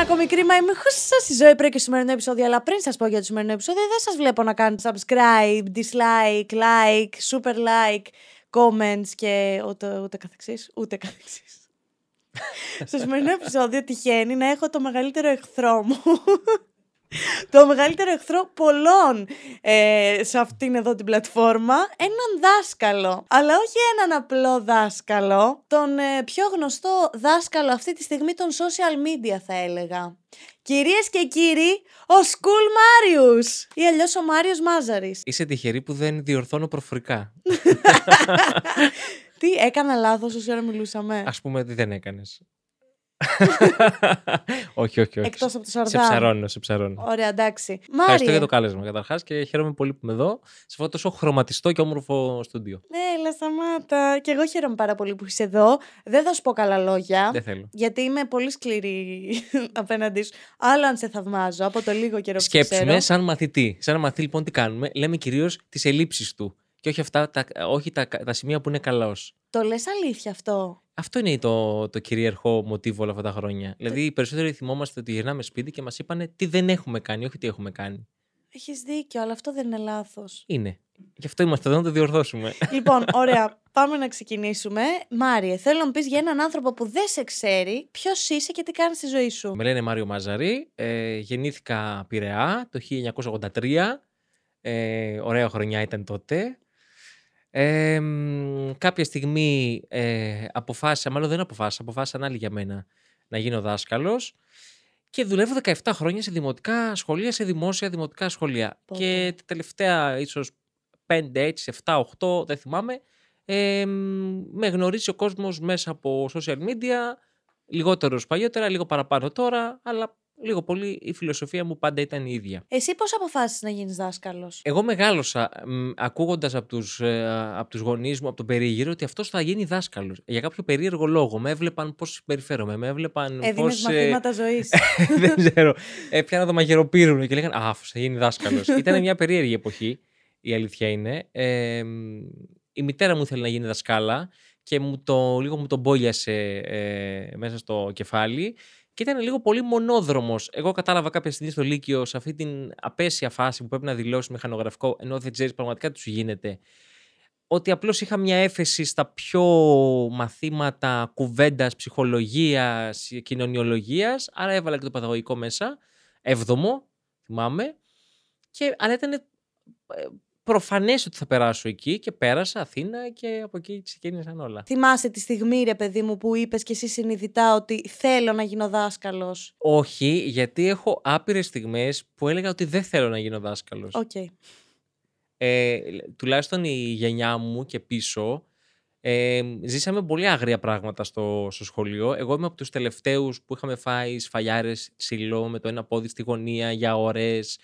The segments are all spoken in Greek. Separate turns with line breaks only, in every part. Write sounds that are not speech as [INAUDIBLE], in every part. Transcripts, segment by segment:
ένα ακόμη κρίμα. Είμαι σα στη ζωή πριν και στο σημερινό επεισόδιο. Αλλά πριν σας πω για το σημερινό επεισόδιο, δεν σας βλέπω να κάνετε subscribe, dislike, like, super like, comments και ούτε, ούτε καθεξής. Ούτε καθεξής. [LAUGHS] στο σημερινό επεισόδιο τυχαίνει να έχω το μεγαλύτερο εχθρό μου το μεγαλύτερο εχθρό πολλών ε, σε αυτήν εδώ την πλατφόρμα, έναν δάσκαλο. Αλλά όχι έναν απλό δάσκαλο, τον ε, πιο γνωστό δάσκαλο αυτή τη στιγμή των social media θα έλεγα. Κυρίες και κύριοι, ο Σκουλ Μάριους! ή αλλιώς ο Μάριος Μάζαρης.
Είσαι τυχερή που δεν διορθώνω προφορικά.
[LAUGHS] Τι έκανα λάθος όση ώρα μιλούσαμε.
Ας πούμε ότι δεν έκανες. [LAUGHS] όχι, όχι, όχι. Εκτός από το Σαρδάμ. Σε ψαρώνω, σε ψαρώνω. Ωραία,
εντάξει. Μάρια. Ευχαριστώ για το
κάλεσμα καταρχάς και χαίρομαι πολύ που είμαι εδώ σε αυτό το τόσο χρωματιστό και όμορφο στούντιο.
Ναι, λα σταμάτα. Και εγώ χαίρομαι πάρα πολύ που είσαι εδώ. Δεν θα σου πω καλά λόγια. Δεν θέλω. Γιατί είμαι πολύ σκληρή [LAUGHS] απέναντι σου. Άλλο αν σε θαυμάζω από το λίγο καιρό που Σκέψουμε σαν
μαθητή. Σαν μαθητή, λοιπόν, τι κάνουμε. Λέμε κυρίως τις ελλείψεις του και όχι, αυτά, τα, όχι τα, τα σημεία που είναι καλός.
Το λες αλήθεια αυτό.
Αυτό είναι το, το κυρίαρχο μοτίβο όλα αυτά τα χρόνια. Δηλαδή, οι περισσότεροι θυμόμαστε ότι γυρνάμε σπίτι και μας είπαν τι δεν έχουμε κάνει, όχι τι έχουμε κάνει.
Έχεις δίκιο, αλλά αυτό δεν είναι λάθος.
Είναι. Γι' αυτό είμαστε εδώ να το διορθώσουμε.
[LAUGHS] Λοιπόν, ωραία. Πάμε να ξεκινήσουμε. Μάριε, θέλω να πεις για έναν άνθρωπο που δεν σε ξέρει, ποιος είσαι και τι κάνεις στη ζωή σου.
Με λένε Μάριο Μαζαρή. Ε, γεννήθηκα Πειραιά το 1983. Ε, ωραία χρονιά ήταν τότε. Ε, κάποια στιγμή ε, αποφάσισα, μάλλον δεν αποφάσισα, αποφάσισαν άλλοι για μένα να γίνω δάσκαλος. και δουλεύω 17 χρόνια σε δημοτικά σχολεία, σε δημόσια δημοτικά σχολεία. Και τα τελευταία ίσως 5, 6, 7, 8, δεν θυμάμαι, ε, με γνωρίζει ο κόσμος μέσα από social media, Λιγότερος παλιότερα, λίγο παραπάνω τώρα, αλλά λίγο πολύ η φιλοσοφία μου πάντα ήταν η ίδια.
Εσύ πώς αποφάσισες να γίνεις δάσκαλος. Εγώ
μεγάλωσα ακούγοντας από τους τους ε, γονείς μου, από τον περίγυρο, ότι αυτός θα γίνει δάσκαλος. Για κάποιο περίεργο λόγο. Με έβλεπαν πώς συμπεριφέρομαι, με έβλεπαν. Έδινες πώς... Ε, μαθήματα ζωής. [LAUGHS] Δεν ξέρω. Έπιανα ε, το μαγειροπύρουνο και λέγανε Α, θα γίνει δάσκαλος. [LAUGHS] ήταν μια περίεργη εποχή, η αλήθεια είναι. Ε, η μητέρα μου θέλει να γίνει δασκάλα και μου το, λίγο μου τον πόλιασε μέσα στο κεφάλι και ήταν λίγο πολύ μονόδρομος. Εγώ κατάλαβα κάποια στιγμή στο Λύκειο, σε αυτή την απέσια φάση που πρέπει να δηλώσει μηχανογραφικό, ενώ δεν ξέρεις πραγματικά τι σου γίνεται, ότι απλώς είχα μια έφεση στα πιο μαθήματα κουβέντας, ψυχολογίας, κοινωνιολογίας. Άρα έβαλα και το παιδαγωγικό μέσα. Έβδομο, θυμάμαι. Και, αλλά ήταν ε, προφανές ότι θα περάσω εκεί και πέρασα Αθήνα και από εκεί ξεκίνησαν όλα.
Θυμάσαι τη στιγμή, ρε παιδί μου, που είπες και εσύ συνειδητά ότι θέλω να γίνω δάσκαλος.
Όχι, γιατί έχω άπειρες στιγμές που έλεγα ότι δεν θέλω να γίνω δάσκαλος. Okay. Ε, τουλάχιστον η γενιά μου και πίσω. Ε, ζήσαμε πολύ άγρια πράγματα στο, στο σχολείο. Εγώ είμαι από τους τελευταίους που είχαμε φάει σφαλιάρε ψηλό με το ένα πόδι στη γωνία για ώρες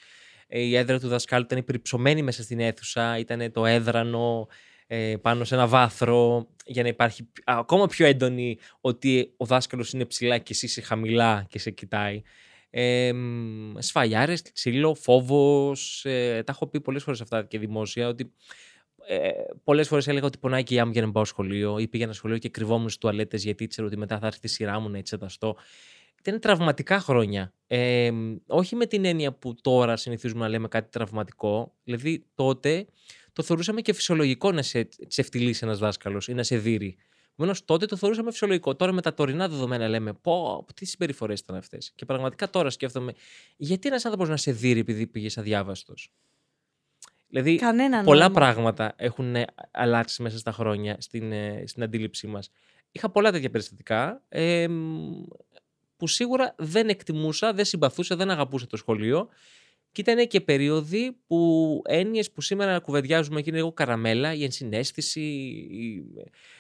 ε, η έδρα του δασκάλου ήταν υπερυψωμένη μέσα στην αίθουσα, ήταν το έδρανο ε, πάνω σε ένα βάθρο για να υπάρχει ακόμα πιο έντονη ότι ο δάσκαλος είναι ψηλά και εσύ είσαι χαμηλά και σε κοιτάει. Ε, σφαγιάρες, ξύλο, φόβος, ε, τα έχω πει πολλές φορές αυτά και δημόσια ότι ε, πολλές φορές έλεγα ότι πονάει και η μου για να πάω σχολείο ή πήγαινα σχολείο και κρυβόμουν στις τουαλέτες γιατί ήξερα ότι μετά θα έρθει η σειρά μου να εξεταστώ ήταν τραυματικά χρόνια. Ε, όχι με την έννοια που τώρα συνηθίζουμε να λέμε κάτι τραυματικό. Δηλαδή τότε το θεωρούσαμε και φυσιολογικό να σε τσεφτυλίσεις ένας δάσκαλος ή να σε δείρει. Επομένως, τότε το θεωρούσαμε φυσιολογικό. Τώρα με τα τωρινά δεδομένα λέμε, πω, τι συμπεριφορές ήταν αυτές. Και πραγματικά τώρα σκέφτομαι, γιατί ένας άνθρωπος να σε δείρει επειδή πήγες αδιάβαστος. Δηλαδή, Κανένα πολλά πράγματα έχουν ε, αλλάξει μέσα στα χρόνια στην, ε, στην αντίληψή μας. Είχα πολλά τέτοια περιστατικά. Ε, που σίγουρα δεν εκτιμούσα, δεν συμπαθούσα, δεν αγαπούσα το σχολείο. Και ήταν και περίοδοι που έννοιες που σήμερα κουβεντιάζουμε και είναι λίγο καραμέλα, η ενσυναίσθηση, η,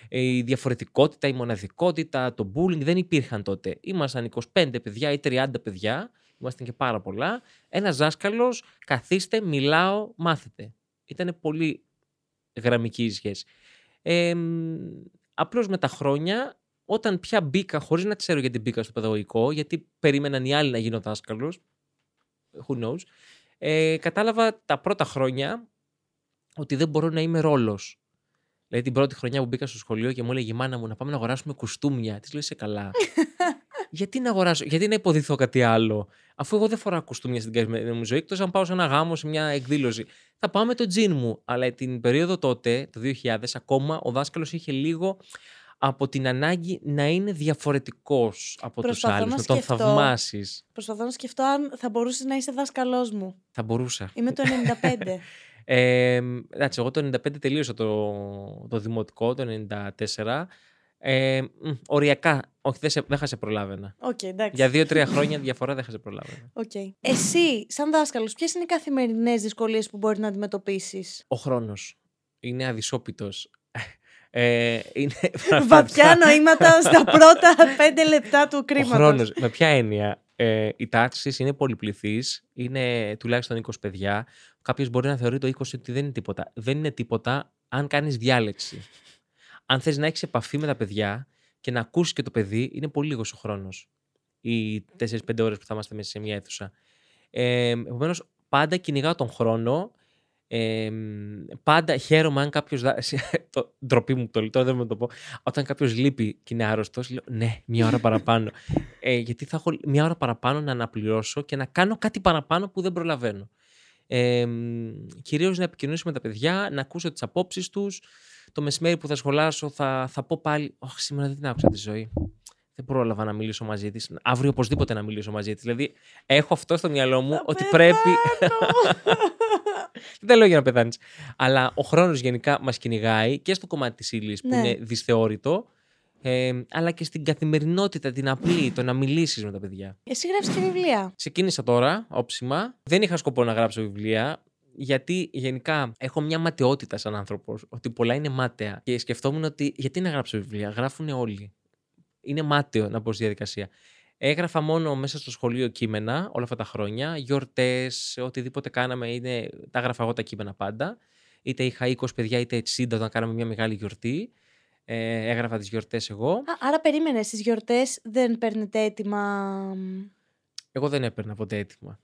ε, η διαφορετικότητα, η μοναδικότητα, το bullying δεν υπήρχαν τότε. Ήμασταν 25 παιδιά ή 30 παιδιά, ήμασταν και πάρα πολλά. Ένας δάσκαλος, καθίστε, μιλάω, μάθετε. Ήταν πολύ γραμμική η σχέση. Ε, με τα χρόνια όταν πια μπήκα, χωρίς να ξέρω γιατί μπήκα στο παιδαγωγικό, γιατί περίμεναν οι άλλοι να γίνω δάσκαλος. Who knows. Ε, κατάλαβα τα πρώτα χρόνια ότι δεν μπορώ να είμαι ρόλος. Δηλαδή την πρώτη χρονιά που μπήκα στο σχολείο και μου έλεγε η μάνα μου να πάμε να αγοράσουμε κουστούμια. Της λέει, σε καλά. [LAUGHS] γιατί να αγοράσω, γιατί να υποδηθώ κάτι άλλο, αφού εγώ δεν φοράω κουστούμια στην καθημερινή μου ζωή, εκτός αν πάω σε ένα γάμο, σε μια εκδήλωση. Θα πάω το τζιν μου. Αλλά την περίοδο τότε, το 2000, ακόμα ο δάσκαλος είχε λίγο από την ανάγκη να είναι διαφορετικός από τους άλλους, να, τον θαυμάσεις.
Προσπαθώ να σκεφτώ αν θα μπορούσες να είσαι δασκαλό μου.
Θα μπορούσα.
Είμαι το 95. [LAUGHS]
ε, εντάξει, εγώ το 95 τελείωσα το, το δημοτικό, το 94. Ε, οριακά, όχι, δεν, σε, προλάβαινα.
Okay, Για δύο-τρία χρόνια
διαφορά δεν θα προλάβαινα.
Okay. [LAUGHS] Εσύ, σαν δάσκαλος, ποιες είναι οι καθημερινές δυσκολίες που μπορεί να αντιμετωπίσεις,
Ο χρόνος. Είναι αδυσόπιτος. Ε, είναι... [LAUGHS] Βαθιά νοήματα στα πρώτα
πέντε λεπτά του κρίματος. Ο χρόνος,
με ποια έννοια. Ε, οι τάξει είναι πολυπληθεί, είναι τουλάχιστον 20 παιδιά. Κάποιος μπορεί να θεωρεί το 20 ότι δεν είναι τίποτα. Δεν είναι τίποτα αν κάνεις διάλεξη. Αν θες να έχεις επαφή με τα παιδιά και να ακούσεις και το παιδί, είναι πολύ λίγος ο χρόνος. Οι 4-5 ώρες που θα είμαστε μέσα σε μια αίθουσα. Ε, Επομένως, πάντα κυνηγάω τον χρόνο ε, πάντα χαίρομαι αν κάποιος. [LAUGHS] το ντροπή μου το τώρα δεν με το πω. Όταν κάποιος λείπει και είναι άρρωστος, λέω ναι, μια ώρα παραπάνω. Ε, γιατί θα έχω μια ώρα παραπάνω να αναπληρώσω και να κάνω κάτι παραπάνω που δεν προλαβαίνω. Ε, Κυρίως να επικοινωνήσω με τα παιδιά, να ακούσω τις απόψεις τους. Το μεσημέρι που θα σχολάσω θα, θα πω πάλι: Όχι, σήμερα δεν την άκουσα τη ζωή. Δεν πρόλαβα να μιλήσω μαζί της. Αύριο οπωσδήποτε να μιλήσω μαζί της. Δηλαδή, έχω αυτό στο μυαλό μου ότι πρέπει. [LAUGHS] [LAUGHS] δεν τα λέω για να πεθάνεις. Αλλά ο χρόνος γενικά μας κυνηγάει και στο κομμάτι της ύλης που ναι. είναι δυσθεώρητο. Ε, αλλά και στην καθημερινότητα, την απλή, το να μιλήσεις με τα παιδιά.
Εσύ γράφει και βιβλία.
Ξεκίνησα τώρα, όψιμα. Δεν είχα σκοπό να γράψω βιβλία. Γιατί γενικά έχω μια ματαιότητα σαν άνθρωπος, ότι πολλά είναι μάταια. Και σκεφτόμουν ότι γιατί να γράψω βιβλία, γράφουν όλοι. Είναι μάταιο να πω στη διαδικασία. Έγραφα μόνο μέσα στο σχολείο κείμενα όλα αυτά τα χρόνια, γιορτές, οτιδήποτε κάναμε, είναι, τα έγραφα εγώ τα κείμενα πάντα. Είτε είχα 20 παιδιά, είτε 60 όταν κάναμε μια μεγάλη γιορτή. Ε, έγραφα τις γιορτές εγώ. Α,
άρα περίμενε, Στις γιορτές δεν παίρνετε έτοιμα.
Εγώ δεν έπαιρνα ποτέ έτοιμα.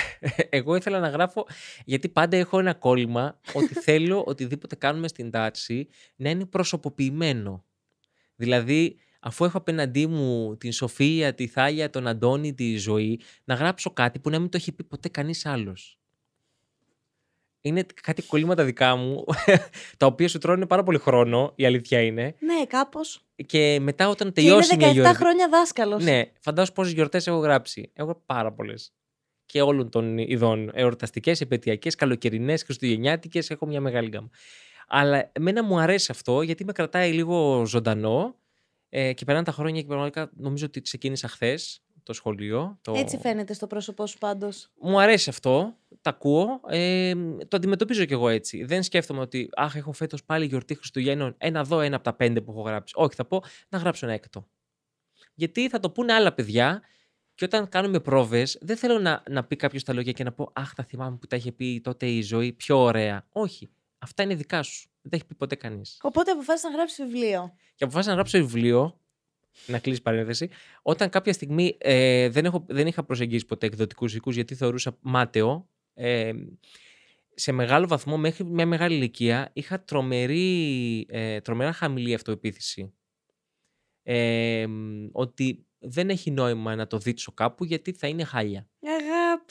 [LAUGHS] Εγώ ήθελα να γράφω, γιατί πάντα έχω ένα κόλλημα ότι [LAUGHS] θέλω οτιδήποτε κάνουμε στην τάξη να είναι προσωποποιημένο. Δηλαδή, αφού έχω απέναντί μου την Σοφία, τη Θάλια, τον Αντώνη, τη ζωή, να γράψω κάτι που να μην το έχει πει ποτέ κανείς άλλος. Είναι κάτι κολλήματα δικά μου, [LAUGHS] τα οποία σου τρώνε πάρα πολύ χρόνο, η αλήθεια είναι.
Ναι, κάπως.
Και μετά όταν τελειώσει. Και είναι 17 χρόνια
δάσκαλος. Ναι,
φαντάζομαι πόσες γιορτές έχω γράψει. Έχω πάρα πολλές και όλων των ειδών. Εορταστικές, επαιτειακές, καλοκαιρινές, χριστουγεννιάτικες. Έχω μια μεγάλη γκάμα. Αλλά εμένα μου αρέσει αυτό γιατί με κρατάει λίγο ζωντανό ε, και περνάνε τα χρόνια και πραγματικά νομίζω ότι ξεκίνησα χθες το σχολείο. Το... Έτσι
φαίνεται στο πρόσωπό σου πάντως.
Μου αρέσει αυτό. Τα ακούω. Ε, το αντιμετωπίζω κι εγώ έτσι. Δεν σκέφτομαι ότι αχ, έχω φέτος πάλι γιορτή Χριστουγέννων. Ένα δω ένα από τα πέντε που έχω γράψει. Όχι, θα πω να γράψω ένα έκτο. Γιατί θα το πούνε άλλα παιδιά και όταν κάνουμε πρόβες, δεν θέλω να, να πει κάποιος τα λόγια και να πω Αχ, θα θυμάμαι που τα είχε πει τότε η ζωή πιο ωραία. Όχι. Αυτά είναι δικά σου δεν τα έχει πει ποτέ κανείς.
Οπότε αποφάσισα να γράψει βιβλίο.
Και αποφάσισα να γράψω βιβλίο. Να κλείσει παρένθεση. Όταν κάποια στιγμή ε, δεν, είχα προσεγγίσει ποτέ εκδοτικούς οικού γιατί θεωρούσα μάταιο. Ε, σε μεγάλο βαθμό, μέχρι μια μεγάλη ηλικία, είχα τρομερή, ε, τρομερά χαμηλή αυτοεπίθεση. ότι δεν έχει νόημα να το δείξω κάπου γιατί θα είναι χάλια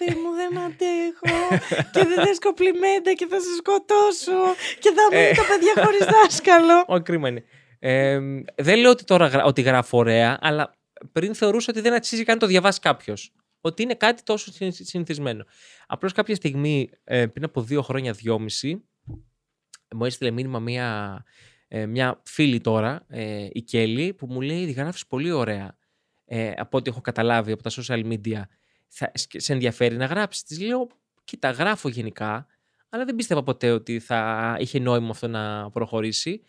αγάπη μου, δεν αντέχω και δεν θες κοπλιμέντα και θα σε σκοτώσω και θα μείνει ε. τα παιδιά χωρίς
δάσκαλο. Όχι, κρίμα είναι. Ε, δεν λέω ότι τώρα ότι γράφω ωραία, αλλά πριν θεωρούσα ότι δεν αξίζει καν το διαβάσει κάποιος. Ότι είναι κάτι τόσο συνηθισμένο. Απλώς κάποια στιγμή, ε, πριν από δύο χρόνια, δυόμιση, μου έστειλε μήνυμα μία, ε, μία φίλη τώρα, η Κέλλη, που μου λέει: ότι Γράφεις πολύ ωραία. Ε, από ό,τι έχω καταλάβει από τα social media θα, σε ενδιαφέρει να γράψεις. Της λέω, κοίτα, γράφω γενικά, αλλά δεν πίστευα ποτέ ότι θα είχε νόημα αυτό να προχωρήσει.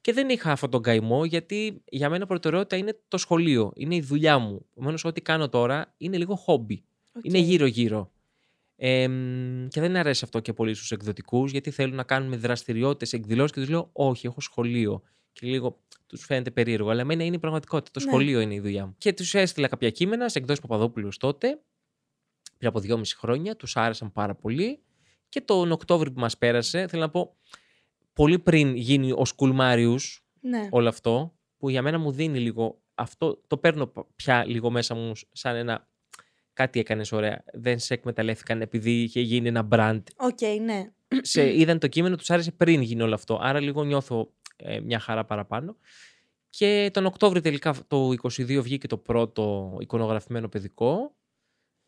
Και δεν είχα αυτόν τον καημό, γιατί για μένα προτεραιότητα είναι το σχολείο, είναι η δουλειά μου. Επομένως, ό,τι κάνω τώρα είναι λίγο χόμπι. Είναι γύρω-γύρω. Ε, και δεν αρέσει αυτό και πολύ στους εκδοτικούς, γιατί θέλουν να κάνουν δραστηριότητες, εκδηλώσεις και τους λέω: Όχι, έχω σχολείο. Και λίγο τους φαίνεται περίεργο. Αλλά εμένα είναι η πραγματικότητα. Το ναι. σχολείο είναι η δουλειά μου. Και τους έστειλα κάποια κείμενα σε εκδόσεις Παπαδόπουλους τότε πριν από δυόμιση χρόνια, τους άρεσαν πάρα πολύ και τον Οκτώβριο που μας πέρασε, θέλω να πω, πολύ πριν γίνει ο Σκουλμάριους ναι. όλο αυτό, που για μένα μου δίνει λίγο, αυτό το παίρνω πια λίγο μέσα μου σαν ένα κάτι έκανες ωραία. Δεν σε εκμεταλλεύτηκαν επειδή είχε γίνει ένα μπραντ.
Οκ, ναι. Σε είδαν
το κείμενο, τους άρεσε πριν γίνει όλο αυτό. Άρα λίγο νιώθω ε, μια χαρά παραπάνω. Και τον Οκτώβριο τελικά το 22 βγήκε το πρώτο εικονογραφημένο παιδικό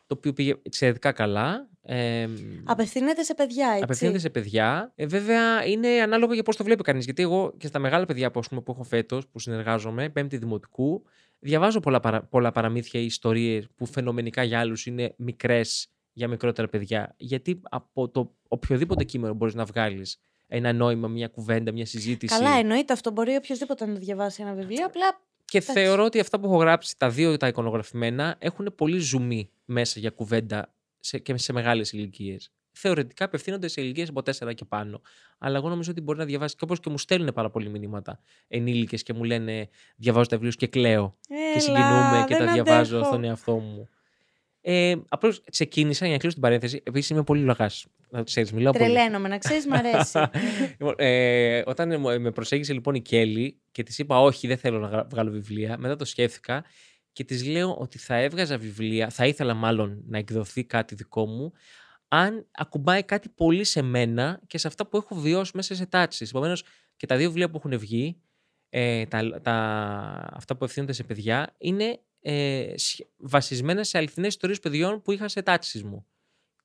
το οποίο πήγε εξαιρετικά καλά. Ε,
απευθύνεται σε παιδιά, έτσι. Απευθύνεται σε
παιδιά. Ε, βέβαια, είναι ανάλογο για πώς το βλέπει κανείς. Γιατί εγώ και στα μεγάλα παιδιά που, πούμε, που έχω φέτος, που συνεργάζομαι, πέμπτη δημοτικού, διαβάζω πολλά, παρα, πολλά παραμύθια ή ιστορίες που φαινομενικά για άλλους είναι μικρές για μικρότερα παιδιά. Γιατί από το οποιοδήποτε κείμενο μπορείς να βγάλεις ένα νόημα, μια κουβέντα, μια συζήτηση. Καλά,
εννοείται αυτό. Μπορεί οποιοδήποτε να διαβάσει ένα βιβλίο. Απλά και θεωρώ
ότι αυτά που έχω γράψει, τα δύο τα εικονογραφημένα, έχουν πολύ ζουμί μέσα για κουβέντα σε, και σε μεγάλες ηλικίες. Θεωρητικά απευθύνονται σε ηλικίες από τέσσερα και πάνω. Αλλά εγώ νομίζω ότι μπορεί να διαβάσει. Και όπως και μου στέλνουν πάρα πολλοί μηνύματα ενήλικες και μου λένε Διαβάζω τα βιβλία και κλαίω. και συγκινούμε και τα διαβάζω στον εαυτό μου. Ε, Απλώς ξεκίνησα για να κλείσω την παρένθεση. Επίσης είμαι πολύ λογά. Να το ξέρεις, μιλάω πολύ. να ξέρεις, μου αρέσει. [LAUGHS] Λοιπόν, ε, όταν με προσέγγισε λοιπόν η Κέλλη και της είπα, Όχι, δεν θέλω να βγάλω βιβλία, μετά το σκέφτηκα και της λέω ότι θα έβγαζα βιβλία, θα ήθελα μάλλον να εκδοθεί κάτι δικό μου, αν ακουμπάει κάτι πολύ σε μένα και σε αυτά που έχω βιώσει μέσα σε τάξει. Επομένως, και τα δύο βιβλία που έχουν βγει, ε, τα, τα, αυτά που ευθύνονται σε παιδιά, είναι ε, βασισμένα σε αληθινές ιστορίες παιδιών που είχα σε τάξεις μου.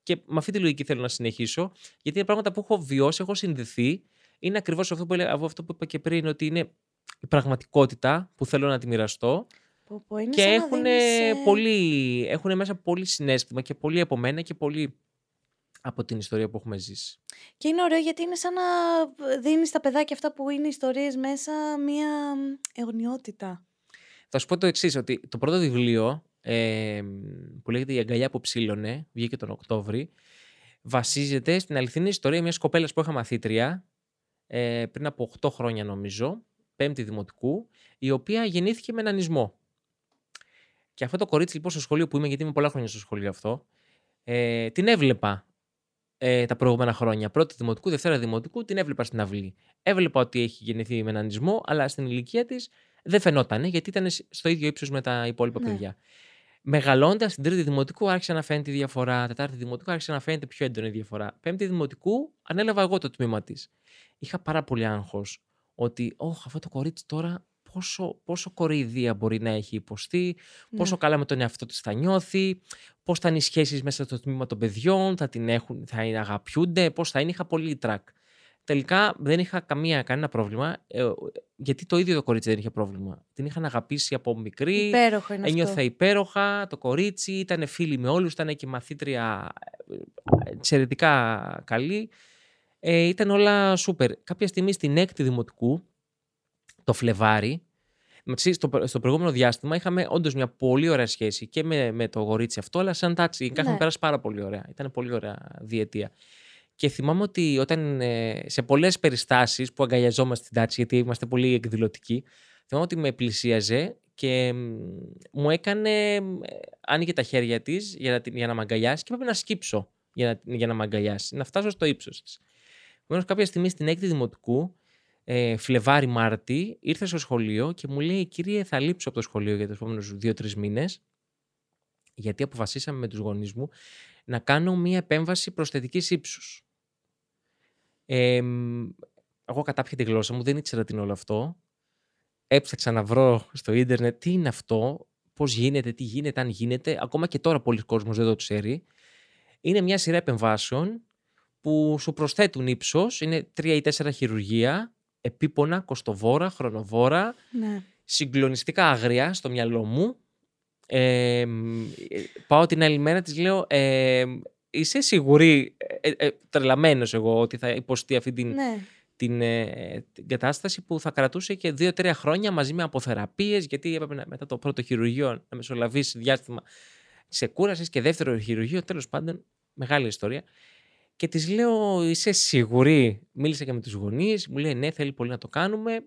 Και με αυτή τη λογική θέλω να συνεχίσω, γιατί είναι πράγματα που έχω βιώσει, έχω συνδεθεί. Είναι ακριβώς αυτό, που αυτό που είπα και πριν, ότι είναι η πραγματικότητα που θέλω να τη μοιραστώ. είναι και έχουν, πολύ, έχουν μέσα πολύ συνέστημα και πολύ από μένα και πολύ από την ιστορία που έχουμε
ζήσει. Και είναι ωραίο γιατί είναι σαν να ε, δίνεις στα παιδάκια αυτά που είναι ιστορίες μέσα μία αιωνιότητα.
Θα σου πω το εξής, ότι το πρώτο βιβλίο ε, που λέγεται Η αγκαλιά που ψήλωνε, βγήκε τον Οκτώβρη, βασίζεται στην αληθινή ιστορία μιας κοπέλας που είχα μαθήτρια ε, πριν από 8 χρόνια, νομίζω, πέμπτη δημοτικού, η οποία γεννήθηκε με εναν νησμο Και αυτό το κορίτσι λοιπόν στο σχολείο που είμαι, γιατί είμαι πολλά χρόνια στο σχολείο αυτό, ε, την έβλεπα ε, τα προηγούμενα χρόνια. Πρώτη δημοτικού, δευτέρα δημοτικού, την έβλεπα στην αυλή. Έβλεπα ότι έχει γεννηθεί με ισμό, αλλά στην ηλικία της δεν φαινόταν γιατί ήταν στο ίδιο ύψος με τα υπόλοιπα ναι. παιδιά. Μεγαλώντας την τρίτη δημοτικού, άρχισε να φαίνεται η διαφορά. Τετάρτη δημοτικού, άρχισε να φαίνεται πιο έντονη η διαφορά. Πέμπτη δημοτικού, ανέλαβα εγώ το τμήμα της. Είχα πάρα πολύ άγχος ότι, Ωχ, αυτό το κορίτσι τώρα πόσο, πόσο κοροϊδία μπορεί να έχει υποστεί, ναι. πόσο καλά με τον εαυτό της θα νιώθει, πώς θα είναι οι σχέσεις μέσα στο τμήμα των παιδιών, θα την έχουν, θα είναι αγαπιούνται, Πώς θα είναι, είχα πολύ τρακ. Τελικά δεν είχα καμία, κανένα πρόβλημα. Ε, γιατί το ίδιο το κορίτσι δεν είχε πρόβλημα. Την είχαν αγαπήσει από μικρή. Υπέροχο είναι Ένιωθα υπέροχα. Το κορίτσι ήταν φίλη με όλους. Ήταν και μαθήτρια ε, εξαιρετικά καλή. Ε, ήταν όλα σούπερ. Κάποια στιγμή στην έκτη δημοτικού, το Φλεβάρι, στο, στο προηγούμενο διάστημα είχαμε όντως μια πολύ ωραία σχέση και με, με το γορίτσι αυτό, αλλά σαν τάξη. Ναι. Είχαμε περάσει πάρα πολύ ωραία. Ήταν πολύ ωραία διετία. Και θυμάμαι ότι όταν ε, σε πολλές περιστάσεις που αγκαλιαζόμαστε την τάξη, γιατί είμαστε πολύ εκδηλωτικοί, θυμάμαι ότι με πλησίαζε και μου έκανε. Άνοιγε τα χέρια της για, να με αγκαλιάσει και πρέπει να σκύψω για να, για να με αγκαλιάσει, να φτάσω στο ύψος της. Επομένως, κάποια στιγμή στην έκτη δημοτικού, ε, Φλεβάρι-Μάρτι, ήρθε στο σχολείο και μου λέει: Κύριε, θα λείψω από το σχολείο για τους επόμενους δύο-τρει μήνες, γιατί αποφασίσαμε με τους γονείς μου να κάνω μία επέμβαση προσθετικής ύψους. Ε, εγώ κατάπια τη γλώσσα μου, δεν ήξερα τι είναι όλο αυτό. Έψαξα να βρω στο ίντερνετ τι είναι αυτό, πώς γίνεται, τι γίνεται, αν γίνεται. Ακόμα και τώρα πολλοί κόσμοι δεν το ξέρει. Είναι μια σειρά επεμβάσεων που σου προσθέτουν ύψος. Είναι τρία ή τέσσερα χειρουργία, επίπονα, κοστοβόρα, χρονοβόρα, ναι. συγκλονιστικά άγρια στο μυαλό μου ε, πάω την άλλη μέρα, της λέω. Ε, είσαι σίγουρη, ε, ε, ε, τρελαμένος εγώ, ότι θα υποστεί αυτή την, ναι. ε, την, κατάσταση που θα κρατούσε και δύο-τρία χρόνια μαζί με αποθεραπείες, γιατί έπρεπε μετά το πρώτο χειρουργείο να μεσολαβήσει διάστημα σε κούρασες και δεύτερο χειρουργείο, τέλος πάντων, μεγάλη ιστορία. Και της λέω, είσαι σίγουρη. Μίλησα και με τους γονείς, μου λέει, ναι, θέλει πολύ να το κάνουμε.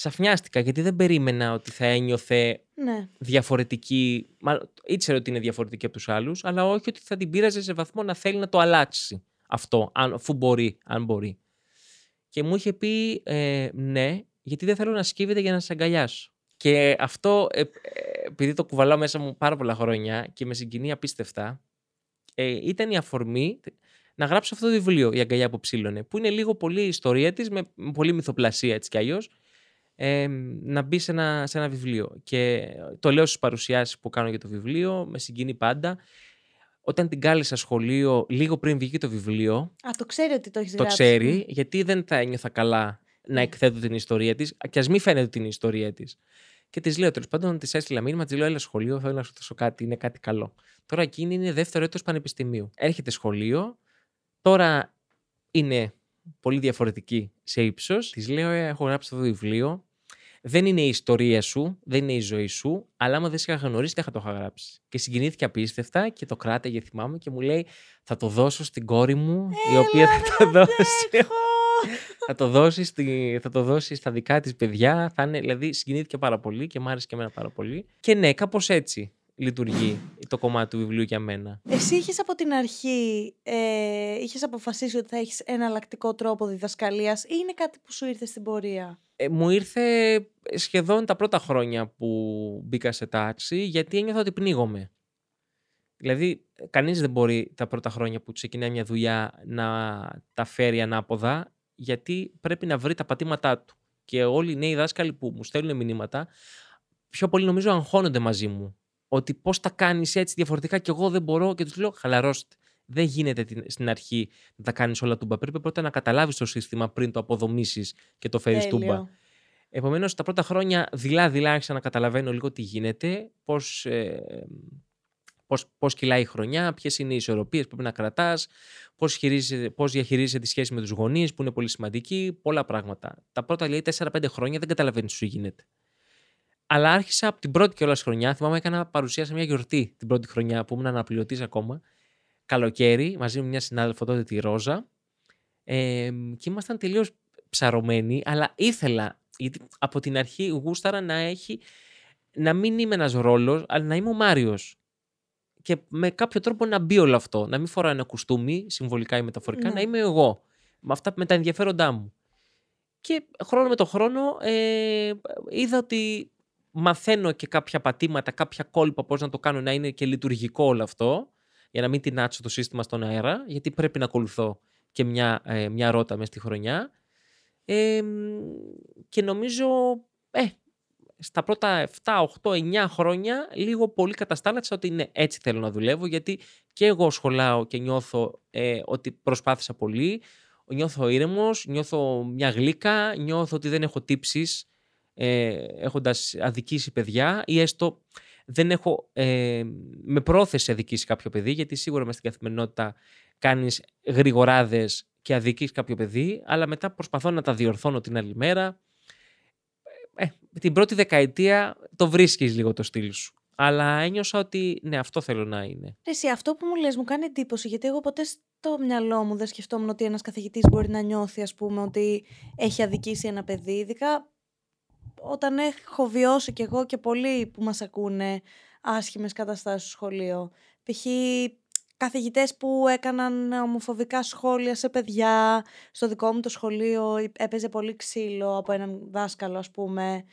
Σαφνιάστηκα, γιατί δεν περίμενα ότι θα ένιωθε ναι. διαφορετική. ήξερε ότι είναι διαφορετική από τους άλλους, αλλά όχι ότι θα την πείραζε σε βαθμό να θέλει να το αλλάξει αυτό, αν, αφού μπορεί, αν μπορεί. Και μου είχε πει ε, ναι, γιατί δεν θέλω να σκύβεται για να σε αγκαλιάσω. Και αυτό, ε, ε, επειδή το κουβαλάω μέσα μου πάρα πολλά χρόνια και με συγκινεί απίστευτα, ε, ήταν η αφορμή να γράψω αυτό το βιβλίο, Η Αγκαλιά που ψήλωνε, που είναι λίγο πολύ η ιστορία της, με πολύ μυθοπλασία έτσι κι αλλιώς, ε, να μπει σε ένα, σε ένα βιβλίο. Και το λέω στις παρουσιάσεις που κάνω για το βιβλίο, με συγκινεί πάντα. Όταν την κάλεσα σχολείο, λίγο πριν βγήκε το βιβλίο. Α,
το ξέρει ότι το έχεις δεί. Το ξέρει,
γιατί δεν θα ένιωθα καλά να ναι. εκθέτω την ιστορία της, και α μην φαίνεται την ιστορία της. Και της λέω τέλος πάντων, της έστειλα μήνυμα, της λέω: Έλα σχολείο, θέλω να σου δώσω κάτι, είναι κάτι καλό. Τώρα εκείνη είναι δεύτερο έτος πανεπιστημίου. Έρχεται σχολείο, τώρα είναι πολύ διαφορετική σε ύψος. Της λέω: «Ε, Έχω γράψει το βιβλίο. Δεν είναι η ιστορία σου, δεν είναι η ζωή σου, αλλά άμα δεν σε είχα γνωρίσει, δεν θα το είχα γράψει. Και συγκινήθηκε απίστευτα και το κράταγε, θυμάμαι, και μου λέει: Θα το δώσω στην κόρη μου, η οποία θα το δώσει. θα το δώσει, στη, θα το δώσει στα δικά της παιδιά. Θα είναι, δηλαδή, συγκινήθηκε πάρα πολύ και μ' άρεσε και εμένα πάρα πολύ. Και ναι, κάπως έτσι λειτουργεί το κομμάτι του βιβλίου για μένα. Εσύ
είχες από την αρχή, ε, είχες αποφασίσει ότι θα έχεις εναλλακτικό τρόπο διδασκαλίας ή είναι κάτι που σου ήρθε στην πορεία.
Ε, μου ήρθε ε, σχεδόν τα πρώτα χρόνια που μπήκα σε τάξη, γιατί ένιωθα ότι πνίγομαι. Δηλαδή, κανείς δεν μπορεί τα πρώτα χρόνια που ξεκινάει μια δουλειά να τα φέρει ανάποδα, γιατί πρέπει να βρει τα πατήματά του. Και όλοι οι νέοι δάσκαλοι που μου στέλνουν μηνύματα, πιο πολύ νομίζω αγχώνονται μαζί μου ότι πώς τα κάνεις έτσι διαφορετικά και εγώ δεν μπορώ. Και τους λέω, χαλαρώστε. Δεν γίνεται στην αρχή να τα κάνεις όλα τούμπα. Πρέπει πρώτα να καταλάβεις το σύστημα πριν το αποδομήσεις και το φέρεις τούμπα. Επομένως, τα πρώτα χρόνια δειλά-δειλά άρχισα να καταλαβαίνω λίγο τι γίνεται, πώς ε, πώς, κυλάει η χρονιά, ποιες είναι οι ισορροπίες που πρέπει να κρατάς, πώς πώς διαχειρίζεσαι τη σχέση με τους γονείς, που είναι πολύ σημαντική, πολλά πράγματα. Τα πρώτα λέει δηλαδή, 4-5 χρόνια δεν καταλαβαίνεις τι γίνεται. Αλλά άρχισα από την πρώτη κιόλας χρονιά. Θυμάμαι, έκανα παρουσία σε μια γιορτή την πρώτη χρονιά που ήμουν αναπληρωτής ακόμα. Καλοκαίρι, μαζί με μια συνάδελφο τότε, τη Ρόζα. Ε, και ήμασταν τελείως ψαρωμένοι, αλλά ήθελα. Γιατί από την αρχή γούσταρα να έχει. Να μην είμαι ένας ρόλος, αλλά να είμαι ο Μάριος. Και με κάποιο τρόπο να μπει όλο αυτό. Να μην φοράω ένα κουστούμι, συμβολικά ή μεταφορικά, να ναι. είμαι εγώ. Με αυτά με τα ενδιαφέροντά μου. Και χρόνο με το χρόνο ε, είδα ότι μαθαίνω και κάποια πατήματα, κάποια κόλπα πώς να το κάνω να είναι και λειτουργικό όλο αυτό για να μην τεινάτσω το σύστημα στον αέρα γιατί πρέπει να ακολουθώ και μια, ε, μια ρότα μέσα στη χρονιά ε, και νομίζω ε, στα πρώτα 7, 8, 9 χρόνια λίγο πολύ καταστάλαξα ότι είναι έτσι θέλω να δουλεύω γιατί και εγώ σχολάω και νιώθω ε, ότι προσπάθησα πολύ, νιώθω ήρεμος, νιώθω μια γλύκα, νιώθω ότι δεν έχω τύψεις ε, έχοντας αδικήσει παιδιά ή έστω δεν έχω ε, με πρόθεση αδικήσει κάποιο παιδί γιατί σίγουρα μες στην καθημερινότητα κάνεις γρηγοράδες και αδικείς κάποιο παιδί αλλά μετά προσπαθώ να τα διορθώνω την άλλη μέρα. Ε, την πρώτη δεκαετία το βρίσκεις λίγο το στυλ σου. Αλλά ένιωσα ότι ναι, αυτό θέλω να είναι.
Εσύ, αυτό που μου λες μου κάνει εντύπωση, γιατί εγώ ποτέ στο μυαλό μου δεν σκεφτόμουν ότι ένας καθηγητής μπορεί να νιώθει, ας πούμε, ότι έχει αδικήσει ένα παιδί, ειδικά όταν έχω βιώσει κι εγώ και πολλοί που μας ακούνε άσχημες καταστάσεις στο σχολείο. Π.χ. καθηγητές που έκαναν ομοφοβικά σχόλια σε παιδιά. Στο δικό μου το σχολείο έπαιζε πολύ ξύλο από έναν δάσκαλο ας πούμε.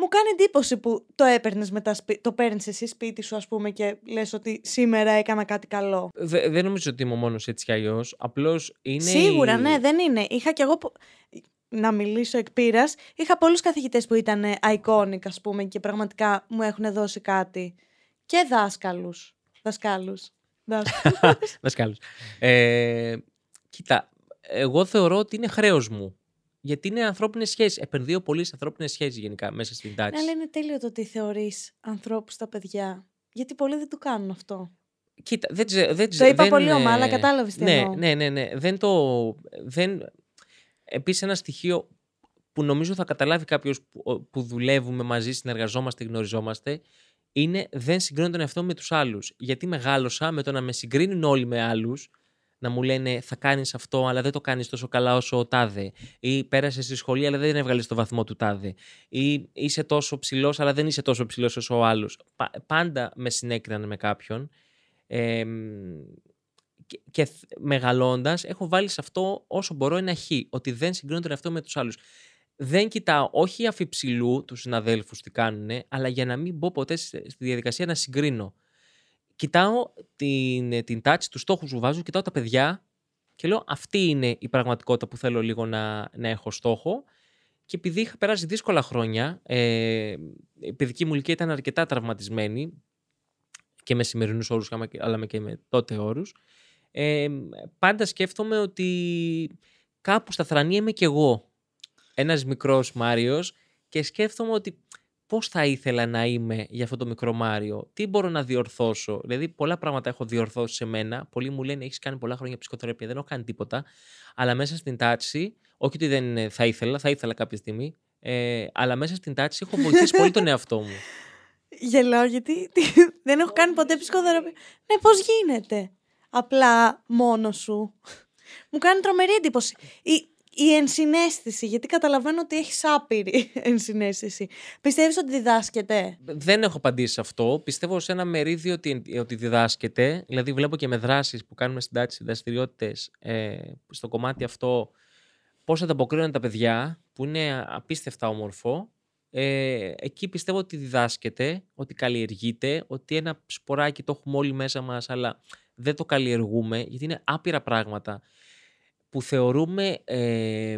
Μου κάνει εντύπωση που το έπαιρνες μετά, το παίρνεις εσύ σπίτι σου, ας πούμε, και λες ότι σήμερα έκανα κάτι καλό.
δεν νομίζω ότι είμαι μόνος έτσι κι αλλιώς. Απλώς είναι. Σίγουρα, ναι,
δεν είναι. Είχα κι εγώ να μιλήσω εκ πείρας, είχα πολλούς καθηγητές που ήταν ε, iconic, ας πούμε, και πραγματικά μου έχουν δώσει κάτι. Και δάσκαλους. Δασκάλους. [LAUGHS]
Δασκάλου. ε, κοίτα, εγώ θεωρώ ότι είναι χρέος μου. Γιατί είναι ανθρώπινες σχέσεις. Επενδύω πολύ σε ανθρώπινες σχέσεις γενικά μέσα στην τάξη. Ναι, αλλά
είναι τέλειο το ότι θεωρείς ανθρώπους τα παιδιά. Γιατί πολλοί δεν του κάνουν αυτό.
Κοίτα, δεν ξέρω. Δεν, το είπα δεν, πολύ ομά, αλλά κατάλαβες τι ναι, εννοώ. Ναι, ναι, ναι. Δεν το. Δεν, Επίσης, ένα στοιχείο που νομίζω θα καταλάβει κάποιος που δουλεύουμε μαζί, συνεργαζόμαστε, γνωριζόμαστε, είναι δεν συγκρίνω τον εαυτό με τους άλλους. Γιατί μεγάλωσα με το να με συγκρίνουν όλοι με άλλους, να μου λένε θα κάνεις αυτό, αλλά δεν το κάνεις τόσο καλά όσο ο τάδε. Ή πέρασες στη σχολή, αλλά δεν έβγαλες το βαθμό του τάδε. Ή είσαι τόσο ψηλός, αλλά δεν είσαι τόσο ψηλός όσο ο άλλος. Πάντα με συνέκριναν με κάποιον. Ε, και, μεγαλώντας, έχω βάλει σε αυτό όσο μπορώ ένα χ. Ότι δεν συγκρίνω τον εαυτό με τους άλλους. Δεν κοιτάω όχι αφιψηλού τους συναδέλφους τι κάνουν, αλλά για να μην μπω ποτέ στη διαδικασία να συγκρίνω. Κοιτάω την, την τάξη, τους στόχους που βάζω, κοιτάω τα παιδιά και λέω αυτή είναι η πραγματικότητα που θέλω λίγο να, να έχω στόχο. Και επειδή είχα περάσει δύσκολα χρόνια, ε, η παιδική μου ηλικία ήταν αρκετά τραυματισμένη και με σημερινούς όρους, αλλά και με τότε όρους ε, πάντα σκέφτομαι ότι κάπου στα θρανία είμαι κι εγώ ένας μικρός Μάριος και σκέφτομαι ότι πώς θα ήθελα να είμαι για αυτό το μικρό Μάριο, τι μπορώ να διορθώσω. Δηλαδή πολλά πράγματα έχω διορθώσει σε μένα, πολλοί μου λένε έχεις κάνει πολλά χρόνια ψυχοθεραπεία, δεν έχω κάνει τίποτα, αλλά μέσα στην τάξη, όχι ότι δεν ε, θα ήθελα, θα ήθελα κάποια στιγμή, ε, αλλά μέσα στην τάξη έχω βοηθήσει πολύ τον εαυτό μου. [LAUGHS]
Γελάω γιατί δεν έχω κάνει ποτέ ψυχοθεραπεία. Ναι, πώς γίνεται απλά μόνος σου. Μου κάνει τρομερή εντύπωση. Η, η ενσυναίσθηση, γιατί καταλαβαίνω ότι έχεις άπειρη [LAUGHS] ενσυναίσθηση. Πιστεύεις ότι διδάσκεται.
Δεν έχω απαντήσει σε αυτό. Πιστεύω σε ένα μερίδιο ότι, ότι διδάσκεται. Δηλαδή, βλέπω και με δράσεις που κάνουμε συντάξεις, δραστηριότητες ε, στο κομμάτι αυτό. Πώς ανταποκρίνονται τα παιδιά, που είναι απίστευτα όμορφο. Ε, εκεί πιστεύω ότι διδάσκεται, ότι καλλιεργείται, ότι ένα σποράκι το έχουμε όλοι μέσα μας, αλλά δεν το καλλιεργούμε, γιατί είναι άπειρα πράγματα που θεωρούμε ε,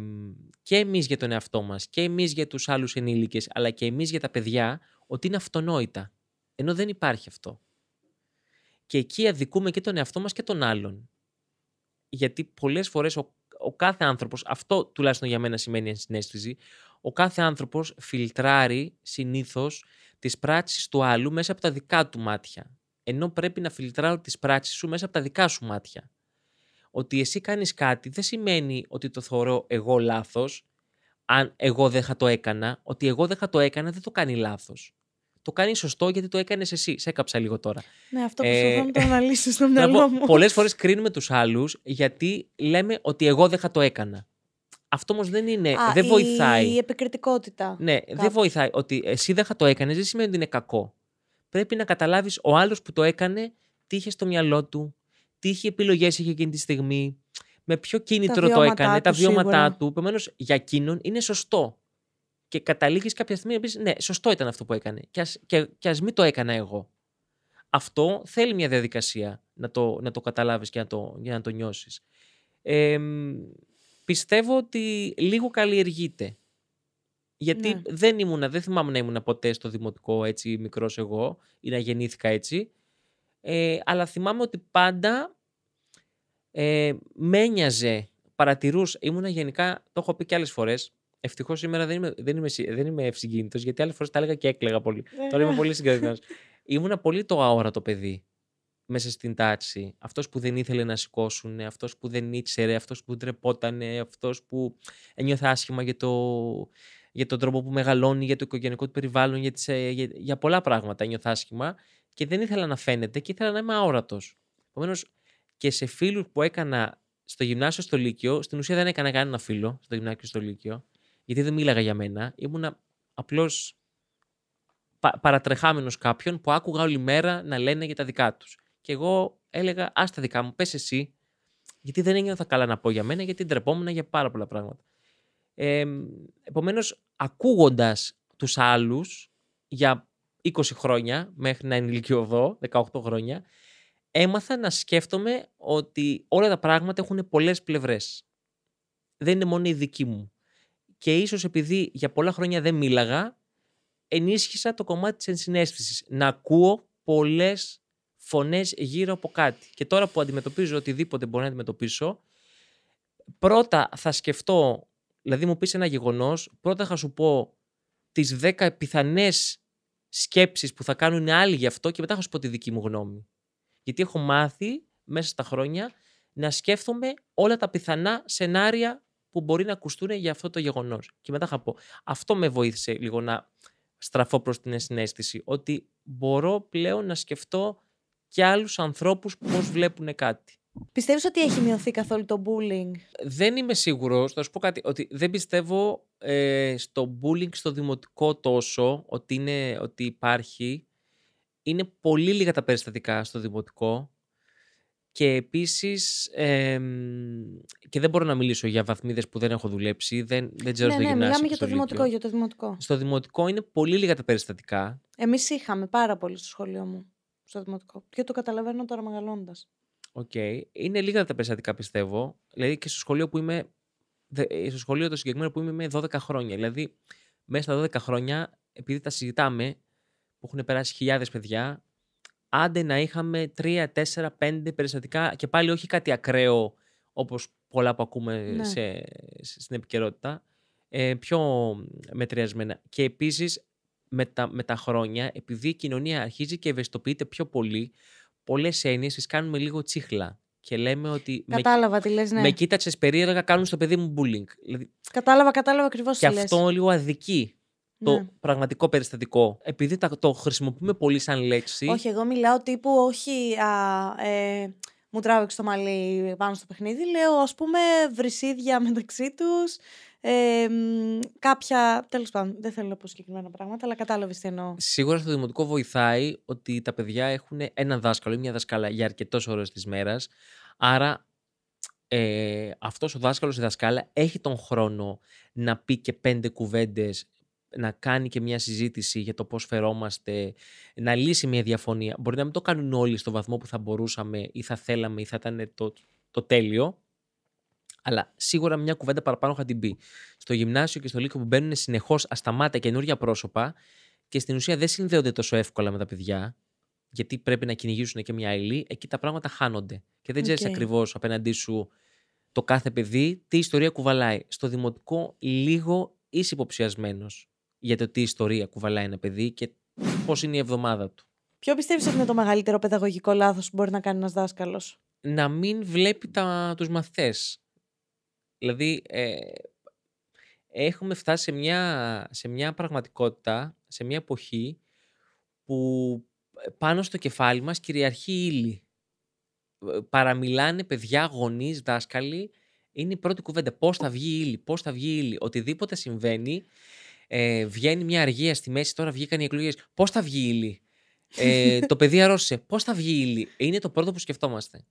και εμείς για τον εαυτό μας και εμείς για τους άλλους ενήλικες αλλά και εμείς για τα παιδιά ότι είναι αυτονόητα. Ενώ δεν υπάρχει αυτό. Και εκεί αδικούμε και τον εαυτό μας και τον άλλον. Γιατί πολλές φορές ο, ο κάθε άνθρωπος, αυτό τουλάχιστον για μένα σημαίνει ενσυναίσθηση, ο κάθε άνθρωπος φιλτράρει συνήθως τις πράξεις του άλλου μέσα από τα δικά του μάτια ενώ πρέπει να φιλτράρω τις πράξεις σου μέσα από τα δικά σου μάτια. Ότι εσύ κάνεις κάτι δεν σημαίνει ότι το θεωρώ εγώ λάθος, αν εγώ δεν θα το έκανα, ότι εγώ δεν θα το έκανα δεν το κάνει λάθος. Το κάνει σωστό γιατί το έκανες εσύ. Σε έκαψα λίγο τώρα.
Ναι, αυτό που ε, σου [LAUGHS] να το αναλύσει στο μυαλό μου. Πολλές φορές
κρίνουμε τους άλλους γιατί λέμε ότι εγώ δεν θα το έκανα. Αυτό όμως δεν είναι. δεν βοηθάει. Η
επικριτικότητα. Ναι, δεν
βοηθάει. Ότι εσύ δεν θα το έκανες δεν σημαίνει ότι είναι κακό πρέπει να καταλάβεις ο άλλος που το έκανε τι είχε στο μυαλό του, τι είχε επιλογές είχε εκείνη τη στιγμή, με ποιο κίνητρο το έκανε, τα βιώματά του. Επομένως, για εκείνον είναι σωστό. Και καταλήγεις κάποια στιγμή να πεις: Ναι, σωστό ήταν αυτό που έκανε. Και ας μην το έκανα εγώ. Αυτό θέλει μια διαδικασία να το, να το καταλάβεις και να το, νιώσει. πιστεύω ότι λίγο καλλιεργείται γιατί ναι. δεν ήμουνα, δεν θυμάμαι να ήμουν ποτέ στο δημοτικό έτσι μικρός εγώ ή να γεννήθηκα έτσι. Ε, αλλά θυμάμαι ότι πάντα ε, με ένοιαζε, παρατηρούσα, ήμουνα γενικά, το έχω πει και άλλες φορές. Ευτυχώς σήμερα δεν είμαι, δεν είμαι, δεν είμαι ευσυγκίνητος, γιατί άλλες φορές τα έλεγα και έκλαιγα πολύ. Ναι. Τώρα είμαι πολύ συγκρατημένος. Ήμουνα πολύ το αόρατο παιδί μέσα στην τάξη. Αυτός που δεν ήθελε να σηκώσουν, αυτός που δεν ήξερε, αυτός που ντρεπότανε, αυτός που ένιωθε άσχημα για το για τον τρόπο που μεγαλώνει, για το οικογενειακό του περιβάλλον, για, τις, ε, για, πολλά πράγματα νιώθω άσχημα και δεν ήθελα να φαίνεται και ήθελα να είμαι αόρατος. Επομένως, και σε φίλους που έκανα στο γυμνάσιο στο Λύκειο, στην ουσία δεν έκανα κανένα φίλο στο γυμνάσιο στο Λύκειο, γιατί δεν μίλαγα για μένα. ήμουν απλώς πα, παρατρεχάμενος κάποιον που άκουγα όλη μέρα να λένε για τα δικά τους. Και εγώ έλεγα, α τα δικά μου, πες εσύ, γιατί δεν θα καλά να πω για μένα, γιατί ντρεπόμουν για πάρα πολλά πράγματα. Ε, επομένως, ακούγοντας τους άλλους για 20 χρόνια, μέχρι να ενηλικιωθώ, 18 χρόνια, έμαθα να σκέφτομαι ότι όλα τα πράγματα έχουν πολλές πλευρές. Δεν είναι μόνο η δική μου. Και ίσως επειδή για πολλά χρόνια δεν μίλαγα, ενίσχυσα το κομμάτι της ενσυναίσθησης. Να ακούω πολλές φωνές γύρω από κάτι. Και τώρα που αντιμετωπίζω οτιδήποτε μπορώ να αντιμετωπίσω, πρώτα θα σκεφτώ Δηλαδή μου πεις ένα γεγονός, πρώτα θα σου πω τις 10 πιθανές σκέψεις που θα κάνουν άλλοι γι' αυτό και μετά θα σου πω τη δική μου γνώμη. Γιατί έχω μάθει μέσα στα χρόνια να σκέφτομαι όλα τα πιθανά σενάρια που μπορεί να ακουστούν για αυτό το γεγονός. Και μετά θα πω. Αυτό με βοήθησε λίγο να στραφώ προς την συνέστηση. Ότι μπορώ πλέον να σκεφτώ και άλλους ανθρώπους πώς βλέπουν κάτι.
Πιστεύεις ότι έχει μειωθεί καθόλου το bullying?
Δεν είμαι σίγουρος, θα σου πω κάτι, ότι δεν πιστεύω ε, στο bullying στο δημοτικό τόσο, ότι, είναι, ότι υπάρχει. Είναι πολύ λίγα τα περιστατικά στο δημοτικό και επίσης, ε, και δεν μπορώ να μιλήσω για βαθμίδες που δεν έχω δουλέψει, δεν, δεν ξέρω ναι, στο ναι, γυμνάσιο. Μιλάμε για το, δημοτικό, για το δημοτικό. Στο δημοτικό είναι πολύ λίγα τα περιστατικά.
Εμείς είχαμε πάρα πολύ στο σχολείο μου, στο δημοτικό. Και το καταλαβαίνω τώρα μεγαλώντας.
Οκ. Είναι λίγα τα περιστατικά πιστεύω. Δηλαδή και στο σχολείο που είμαι. Ε, στο σχολείο το συγκεκριμένο που είμαι, 12 χρόνια. Δηλαδή μέσα στα 12 χρόνια, επειδή τα συζητάμε, που έχουν περάσει χιλιάδες παιδιά, άντε να είχαμε 3, 4, 5 περιστατικά και πάλι όχι κάτι ακραίο όπως πολλά που ακούμε ναι. στην επικαιρότητα. Ε, πιο μετριασμένα. Και επίσης με τα, με τα χρόνια, επειδή η κοινωνία αρχίζει και ευαισθητοποιείται πιο πολύ, πολλές έννοιες τις κάνουμε λίγο τσίχλα. Και λέμε ότι. Κατάλαβα με, τι λες, ναι. Με κοίταξες περίεργα, κάνουν στο παιδί μου bullying. Δηλαδή
κατάλαβα, κατάλαβα ακριβώς τι λες. Και αυτό
λίγο αδική το ναι. πραγματικό περιστατικό. Επειδή το χρησιμοποιούμε πολύ σαν λέξη. Όχι,
εγώ μιλάω τύπου, όχι. Α, ε, μου τράβηξε το μαλλί πάνω στο παιχνίδι. Λέω, ας πούμε, βρυσίδια μεταξύ τους ε, κάποια. Τέλος πάντων, δεν θέλω να πω συγκεκριμένα πράγματα, αλλά κατάλαβες τι εννοώ.
Σίγουρα στο δημοτικό βοηθάει ότι τα παιδιά έχουν ένα δάσκαλο ή μια δασκάλα για αρκετό ώρες της μέρας. Άρα ε, αυτός ο δάσκαλος ή δασκάλα έχει τον χρόνο να πει και πέντε κουβέντες να κάνει και μια συζήτηση για το πώς φερόμαστε, να λύσει μια διαφωνία. Μπορεί να μην το κάνουν όλοι στο βαθμό που θα μπορούσαμε ή θα θέλαμε ή θα ήταν το, το τέλειο, αλλά σίγουρα μια κουβέντα παραπάνω θα την πει. Στο γυμνάσιο και στο λύκειο που μπαίνουν συνεχώς ασταμάτα καινούργια πρόσωπα και στην ουσία δεν συνδέονται τόσο εύκολα με τα παιδιά, γιατί πρέπει να κυνηγήσουν και μια αιλή, εκεί τα πράγματα χάνονται. Και δεν ξέρεις ακριβώς απέναντί σου το κάθε παιδί τι ιστορία κουβαλάει. Στο δημοτικό, λίγο είσαι υποψιασμένος για το τι ιστορία κουβαλάει ένα παιδί και πώς είναι η εβδομάδα του.
Ποιο πιστεύεις ότι είναι το μεγαλύτερο παιδαγωγικό λάθος που μπορεί να κάνει ένας δάσκαλος,
Να μην βλέπει τους μαθητές. Δηλαδή, ε, έχουμε φτάσει σε μια, σε μια πραγματικότητα, σε μια εποχή που ε, πάνω στο κεφάλι μας κυριαρχεί ύλη. Ε, παραμιλάνε παιδιά, γονείς, δάσκαλοι. Είναι η πρώτη κουβέντα. Πώς θα βγει η ύλη, πώς θα βγει η ύλη. Οτιδήποτε συμβαίνει, ε, βγαίνει μια αργία στη μέση, τώρα βγήκαν οι εκλογές. Πώς θα βγει η ύλη. Ε, το παιδί αρρώστησε. Πώς θα βγει η ύλη. Είναι το πρώτο που σκεφτόμαστε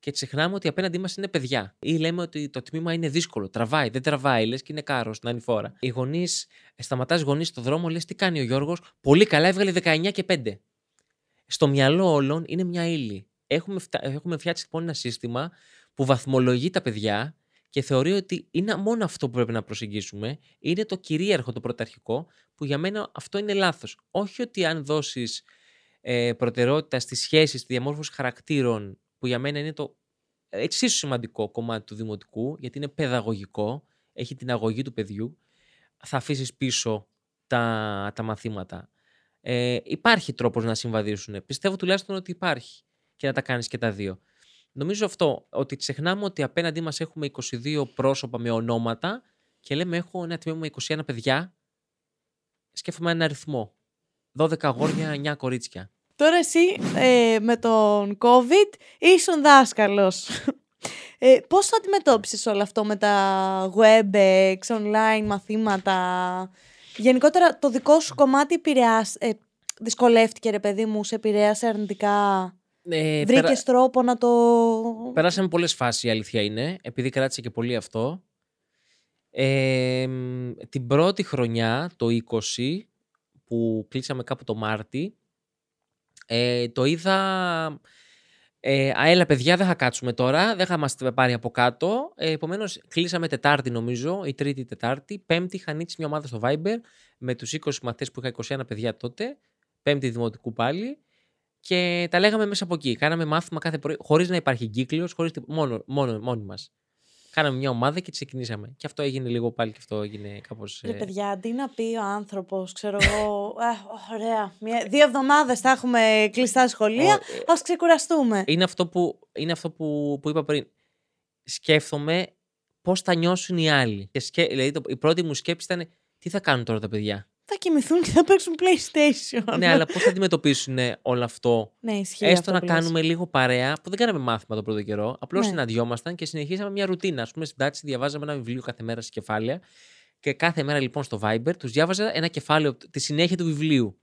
και ξεχνάμε ότι απέναντί μας είναι παιδιά. Ή λέμε ότι το τμήμα είναι δύσκολο, τραβάει, δεν τραβάει, λες και είναι κάρος στην ανηφόρα. φόρα. Οι γονείς, ε, σταματάς γονείς στον δρόμο, λες τι κάνει ο Γιώργος, πολύ καλά έβγαλε 19 και 5. Στο μυαλό όλων είναι μια ύλη. Έχουμε, Έχουμε φτιάξει λοιπόν ένα σύστημα που βαθμολογεί τα παιδιά και θεωρεί ότι είναι μόνο αυτό που πρέπει να προσεγγίσουμε, είναι το κυρίαρχο, το πρωταρχικό, που για μένα αυτό είναι λάθος. Όχι ότι αν δώσεις ε, προτεραιότητα στις σχέσεις, στη διαμόρφωση χαρακτήρων που για μένα είναι το εξίσου σημαντικό κομμάτι του δημοτικού, γιατί είναι παιδαγωγικό, έχει την αγωγή του παιδιού, θα αφήσεις πίσω τα, τα μαθήματα. Ε, υπάρχει τρόπος να συμβαδίσουν. Πιστεύω τουλάχιστον ότι υπάρχει και να τα κάνεις και τα δύο. Νομίζω αυτό, ότι ξεχνάμε ότι απέναντί μας έχουμε 22 πρόσωπα με ονόματα και λέμε έχω ένα τμήμα με 21 παιδιά, σκέφτομαι ένα αριθμό. 12 αγόρια, 9 κορίτσια.
Τώρα εσύ ε, με τον COVID ήσουν δάσκαλος. Ε, πώς θα αντιμετώπισες όλο αυτό με τα WebEx, online μαθήματα. Γενικότερα το δικό σου κομμάτι επηρεάσ... ε, δυσκολεύτηκε ρε παιδί μου, σε επηρέασε αρνητικά. Ε, Βρήκες τρόπο να το...
Περάσαμε πολλές φάσεις η αλήθεια είναι, επειδή κράτησε και πολύ αυτό. Ε, την πρώτη χρονιά, το 20, που κλείσαμε κάπου το Μάρτι, ε, το είδα. Ε, αέλα, παιδιά, δεν θα κάτσουμε τώρα, δεν θα είμαστε πάρει από κάτω. Ε, Επομένως, κλείσαμε Τετάρτη, νομίζω, η Τρίτη Τετάρτη. Πέμπτη είχα ανοίξει μια ομάδα στο Viber με τους 20 μαθητέ που είχα 21 παιδιά τότε. Πέμπτη Δημοτικού πάλι. Και τα λέγαμε μέσα από εκεί. Κάναμε μάθημα κάθε πρωί, χωρίς να υπάρχει κύκλο, χωρίς... μόνο, μόνο, μόνοι μας. Κάναμε μια ομάδα και ξεκινήσαμε. Και αυτό έγινε λίγο πάλι και αυτό έγινε κάπως. Ρε ε, παιδιά,
αντί να πει ο άνθρωπος, ξέρω εγώ. ωραία. Μια, δύο εβδομάδες θα έχουμε κλειστά σχολεία. Ε, ας ξεκουραστούμε.
Είναι αυτό, που, είναι αυτό που, που είπα πριν. Σκέφτομαι πώς θα νιώσουν οι άλλοι. Και σκέ, δηλαδή, το, η πρώτη μου σκέψη ήταν τι θα κάνουν τώρα τα παιδιά
θα κοιμηθούν και θα παίξουν PlayStation. ναι, αλλά πώς
θα αντιμετωπίσουν όλο αυτό.
Ναι, ισχύει. Έστω να κάνουμε
λίγο παρέα, που δεν κάναμε μάθημα τον πρώτο καιρό. Απλώς ναι. συναντιόμασταν και συνεχίσαμε μια ρουτίνα. Ας πούμε, στην τάξη διαβάζαμε ένα βιβλίο κάθε μέρα σε κεφάλαια. Και κάθε μέρα λοιπόν στο Viber τους διάβαζα ένα κεφάλαιο, τη συνέχεια του βιβλίου.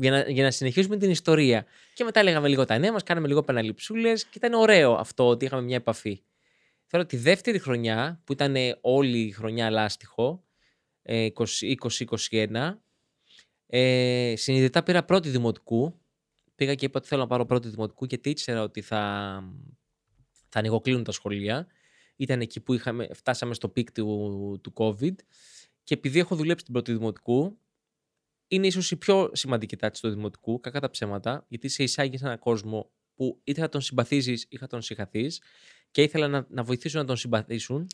Για να, για να συνεχίσουμε την ιστορία. Και μετά λέγαμε λίγο τα νέα μας, κάναμε λίγο πεναληψούλε και ήταν ωραίο αυτό ότι είχαμε μια επαφή. Τώρα τη δεύτερη χρονιά, που ήταν όλη η χρονιά λάστιχο, 20-21. Ε, ε, συνειδητά πήρα πρώτη δημοτικού. Πήγα και είπα ότι θέλω να πάρω πρώτη δημοτικού γιατί ήξερα ότι θα, θα ανοιγοκλίνουν τα σχολεία. Ήταν εκεί που είχαμε, φτάσαμε στο πικ του, του COVID. Και επειδή έχω δουλέψει την πρώτη δημοτικού, είναι ίσως η πιο σημαντική τάξη του δημοτικού, κακά τα ψέματα, γιατί σε εισάγει έναν κόσμο που είτε θα τον συμπαθίζεις ή θα τον συγχαθείς και ήθελα να, να βοηθήσω να τον συμπαθήσουν.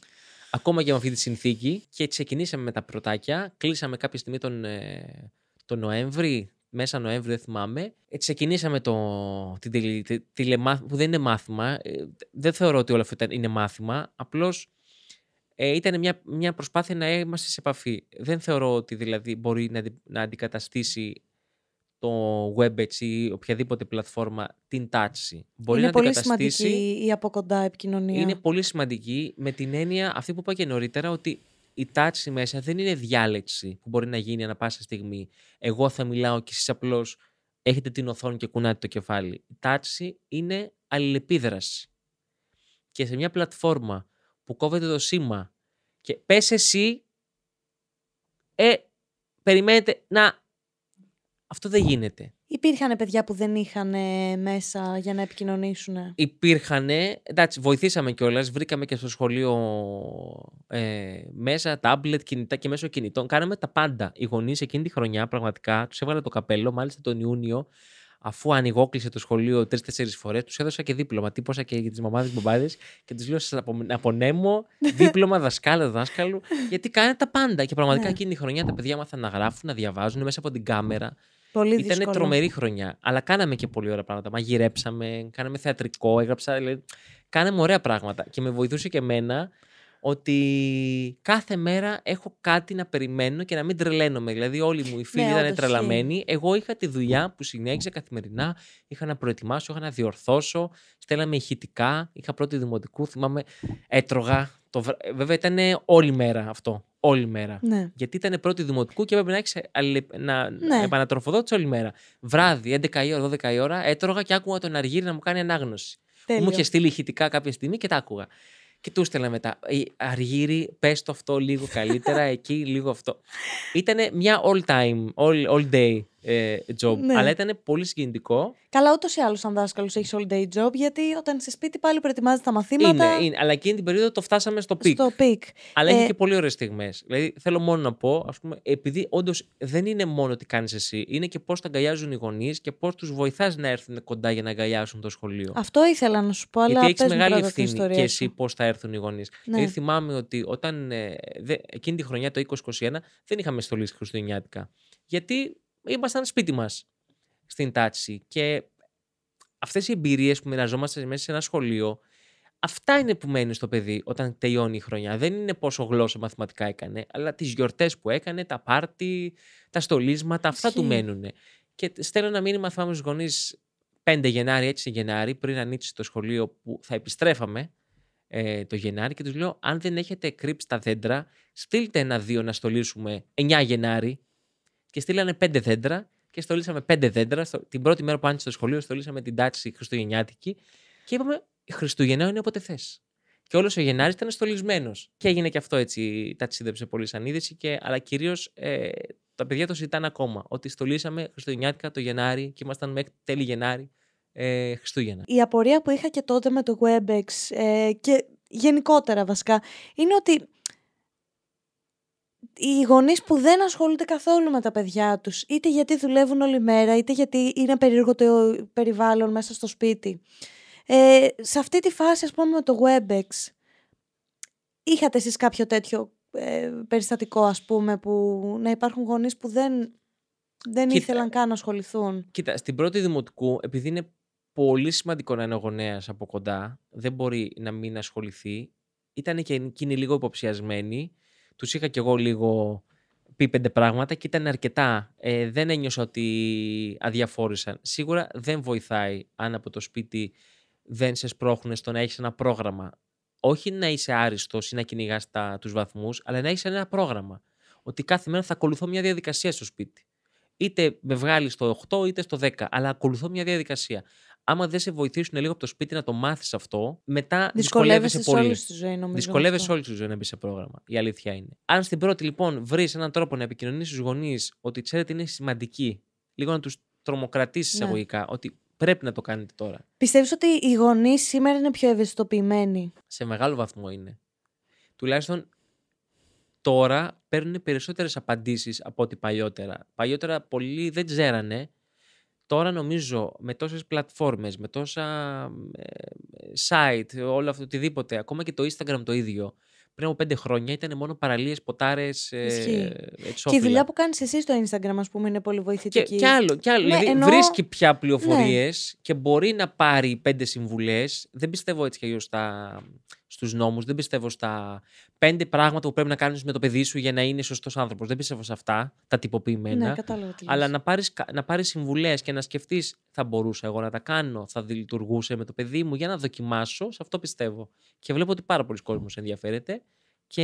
Ακόμα και με αυτή τη συνθήκη. Και ξεκινήσαμε με τα πρωτάκια. Κλείσαμε κάποια στιγμή τον, ε, τον Νοέμβρη, μέσα Νοέμβρη, δεν θυμάμαι. Ε, ξεκινήσαμε το, την τη, τηλεμάθημα, που δεν είναι μάθημα. Ε, δεν θεωρώ ότι όλο αυτό είναι μάθημα. Απλώς ε, ήταν μια, μια προσπάθεια να είμαστε σε επαφή. Δεν θεωρώ ότι δηλαδή μπορεί να, να αντικαταστήσει το web, η
από κοντά επικοινωνία. Είναι
πολύ σημαντική με την έννοια αυτή που είπα και νωρίτερα ότι η τάξη μέσα δεν είναι διάλεξη που μπορεί να γίνει ανα πάσα στιγμή. Εγώ θα μιλάω και εσείς απλώς έχετε την οθόνη και κουνάτε το κεφάλι. Η τάξη είναι αλληλεπίδραση. Και σε μια πλατφόρμα που κόβεται το σήμα και πες εσύ ε, περιμένετε να αυτό δεν γίνεται.
Υπήρχαν παιδιά που δεν είχαν μέσα για να επικοινωνήσουν.
Υπήρχαν. Εντάξει, βοηθήσαμε κιόλας. Βρήκαμε και στο σχολείο ε, μέσα τάμπλετ, κινητά και μέσω κινητών. Κάναμε τα πάντα. Οι γονείς εκείνη τη χρονιά πραγματικά τους έβαλα το καπέλο, μάλιστα τον Ιούνιο. Αφού ανοιγόκλεισε το σχολείο τρει-τέσσερι φορές, τους έδωσα και δίπλωμα. Τύπωσα και για τις μαμάδες μπουμπάδε και του λέω: Σας απονέμω [LAUGHS] δίπλωμα δασκάλα δάσκαλου, γιατί κάνετε τα πάντα. Και πραγματικά ναι. εκείνη τη χρονιά τα παιδιά μάθαν να γράφουν, να διαβάζουν μέσα από την κάμερα.
Πολύ Ήταν τρομερή
χρονιά. Αλλά κάναμε και πολύ ωραία πράγματα. Μαγειρέψαμε, κάναμε θεατρικό, έγραψα. Δηλαδή, κάναμε ωραία πράγματα. Και με βοηθούσε και εμένα ότι κάθε μέρα έχω κάτι να περιμένω και να μην τρελαίνομαι. Δηλαδή, όλοι μου οι φίλοι ναι, ήταν τρελαμένοι. Ναι. Εγώ είχα τη δουλειά που συνέχιζα καθημερινά. Είχα να προετοιμάσω, είχα να διορθώσω. Στέλναμε ηχητικά. Είχα πρώτη δημοτικού, θυμάμαι, έτρωγα. Το... Ε, βέβαια, ήταν όλη μέρα αυτό όλη μέρα. Ναι. Γιατί ήταν πρώτη δημοτικού και έπρεπε να, έχεις, να ναι. επανατροφοδότησε όλη μέρα. Βράδυ, 11 η ώρα, 12 η ώρα, έτρωγα και άκουγα τον Αργύρι να μου κάνει ανάγνωση. Τέλειο. Μου είχε στείλει ηχητικά κάποια στιγμή και τα άκουγα. Και του έστελνα μετά. «Ε, Αργύρι, πες το αυτό λίγο καλύτερα, εκεί λίγο αυτό. Ήταν μια all time, all, all day ε, job. Ναι. Αλλά ήταν πολύ συγκινητικό.
Καλά, ούτως ή άλλως, σαν δάσκαλος, έχεις all day job, γιατί όταν είσαι σπίτι πάλι προετοιμάζει τα μαθήματα. Είναι,
είναι. Αλλά εκείνη την περίοδο το φτάσαμε στο peak. Στο peak. Αλλά ε... έχει και πολύ ωραίες στιγμές. Δηλαδή, θέλω μόνο να πω, ας πούμε, επειδή όντως δεν είναι μόνο τι κάνεις εσύ, είναι και πώς τα αγκαλιάζουν οι γονείς και πώς τους βοηθάς να έρθουν κοντά για να αγκαλιάσουν το σχολείο.
Αυτό ήθελα να σου πω, αλλά. Γιατί έχεις μεγάλη ευθύνη και εσύ
πώς θα έρθουν οι γονείς. Ναι. Δηλαδή, θυμάμαι ότι όταν. Ε, δε, εκείνη τη χρονιά, το 2021, δεν είχαμε στολή Χριστουγεννιάτικα. Γιατί ήμασταν σπίτι μας στην τάξη. Και αυτές οι εμπειρίες που μοιραζόμαστε μέσα σε ένα σχολείο, αυτά είναι που μένει στο παιδί όταν τελειώνει η χρονιά. Δεν είναι πόσο γλώσσα μαθηματικά έκανε, αλλά τις γιορτές που έκανε, τα πάρτι, τα στολίσματα, αυτά του μένουν. Και στέλνω ένα μήνυμα, θα στους γονείς 5 Γενάρη, 6 Γενάρη, πριν ανοίξει το σχολείο που θα επιστρέφαμε ε, το Γενάρη, και τους λέω: Αν δεν έχετε κρύψει τα δέντρα, στείλτε ένα-δύο να στολίσουμε 9 Γενάρη και στείλανε πέντε δέντρα και στολίσαμε πέντε δέντρα. Την πρώτη μέρα που άνοιξε στο σχολείο, στολίσαμε την τάξη Χριστουγεννιάτικη και είπαμε Χριστουγεννιά είναι όποτε θες. Και όλος ο Γενάρης ήταν στολισμένος. Και έγινε και αυτό έτσι. Τα τσίδεψε πολύ σαν είδηση, και, αλλά κυρίως ε, τα παιδιά το ζητάνε ακόμα. Ότι στολίσαμε Χριστουγεννιάτικα το Γενάρη και ήμασταν μέχρι τέλη Γενάρη ε, Χριστούγεννα.
Η απορία που είχα και τότε με το WebEx ε, και γενικότερα βασικά είναι ότι οι γονείς που δεν ασχολούνται καθόλου με τα παιδιά τους, είτε γιατί δουλεύουν όλη μέρα, είτε γιατί είναι περίεργο το περιβάλλον μέσα στο σπίτι. Ε, σε αυτή τη φάση, ας πούμε, με το WebEx, είχατε εσείς κάποιο τέτοιο ε, περιστατικό, ας πούμε, που να υπάρχουν γονείς που δεν, δεν ήθελαν καν να ασχοληθούν.
Κοίτα, στην πρώτη δημοτικού, επειδή είναι πολύ σημαντικό να είναι ο από κοντά, δεν μπορεί να μην ασχοληθεί, ήταν και εκείνη λίγο υποψιασμένη τους είχα κι εγώ λίγο πει πέντε πράγματα και ήταν αρκετά. Ε, δεν ένιωσα ότι αδιαφόρησαν. Σίγουρα δεν βοηθάει αν από το σπίτι δεν σε σπρώχνουν στο να έχεις ένα πρόγραμμα. Όχι να είσαι άριστος ή να κυνηγάς τους βαθμούς, αλλά να έχεις ένα πρόγραμμα. Ότι κάθε μέρα θα ακολουθώ μια διαδικασία στο σπίτι. Είτε με βγάλεις στο 8 είτε στο 10, αλλά ακολουθώ μια διαδικασία άμα δεν σε βοηθήσουν λίγο από το σπίτι να το μάθεις αυτό, μετά δυσκολεύεσαι, δυσκολεύεσαι πολύ. Στη ζωή, νομίζω δυσκολεύεσαι όλη τη ζωή να μπει σε πρόγραμμα. Η αλήθεια είναι. Αν στην πρώτη λοιπόν βρεις έναν τρόπο να επικοινωνήσεις στους γονείς ότι ξέρετε είναι σημαντική, λίγο να τους τρομοκρατήσεις ναι. ότι πρέπει να το κάνετε τώρα.
Πιστεύεις ότι οι γονείς σήμερα είναι πιο ευαισθητοποιημένοι.
Σε μεγάλο βαθμό είναι. Τουλάχιστον τώρα παίρνουν περισσότερες απαντήσεις από ό,τι παλιότερα. Παλιότερα πολλοί δεν ξέρανε Τώρα νομίζω με τόσες πλατφόρμες, με τόσα ε, site, όλο αυτό οτιδήποτε, ακόμα και το Instagram το ίδιο, πριν από πέντε χρόνια ήταν μόνο παραλίες, ποτάρες, ε, Και η δουλειά
που κάνεις εσύ στο Instagram, ας πούμε, είναι πολύ βοηθητική. Και, και άλλο, και άλλο. Ναι, δηλαδή βρίσκει πια πληροφορίες
ναι. και μπορεί να πάρει πέντε συμβουλές. Δεν πιστεύω έτσι και αλλιώς στα, στου νόμους, δεν πιστεύω στα πέντε πράγματα που πρέπει να κάνεις με το παιδί σου για να είναι σωστός άνθρωπος. Δεν πιστεύω σε αυτά, τα τυποποιημένα. Ναι, κατάλαβα, αλλά να πάρεις πάρεις συμβουλές και να σκεφτείς, θα μπορούσα εγώ να τα κάνω, θα λειτουργούσε με το παιδί μου για να δοκιμάσω. Σε αυτό πιστεύω. Και βλέπω ότι πάρα πολλοί κόσμοι ενδιαφέρεται και,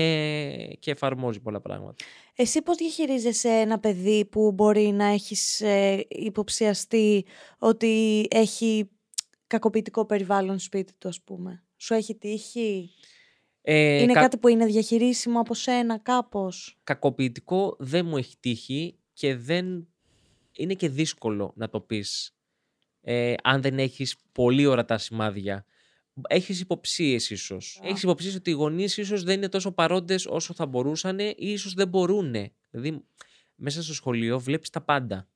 και εφαρμόζει πολλά πράγματα.
Εσύ πώς διαχειρίζεσαι ένα παιδί που μπορεί να έχεις ε, υποψιαστεί ότι έχει κακοποιητικό περιβάλλον σπίτι του, ας πούμε. Σου έχει τύχει.
Ε, είναι κάτι
που είναι διαχειρίσιμο από σένα κάπως.
Κακοποιητικό δεν μου έχει τύχει και δεν είναι και δύσκολο να το πεις ε, αν δεν έχεις πολύ ορατά σημάδια. Έχεις υποψίες ίσως. Yeah. Έχεις υποψίες ότι οι γονείς ίσως δεν είναι τόσο παρόντες όσο θα μπορούσαν ή ίσως δεν μπορούν. Δηλαδή μέσα στο σχολείο βλέπεις τα πάντα.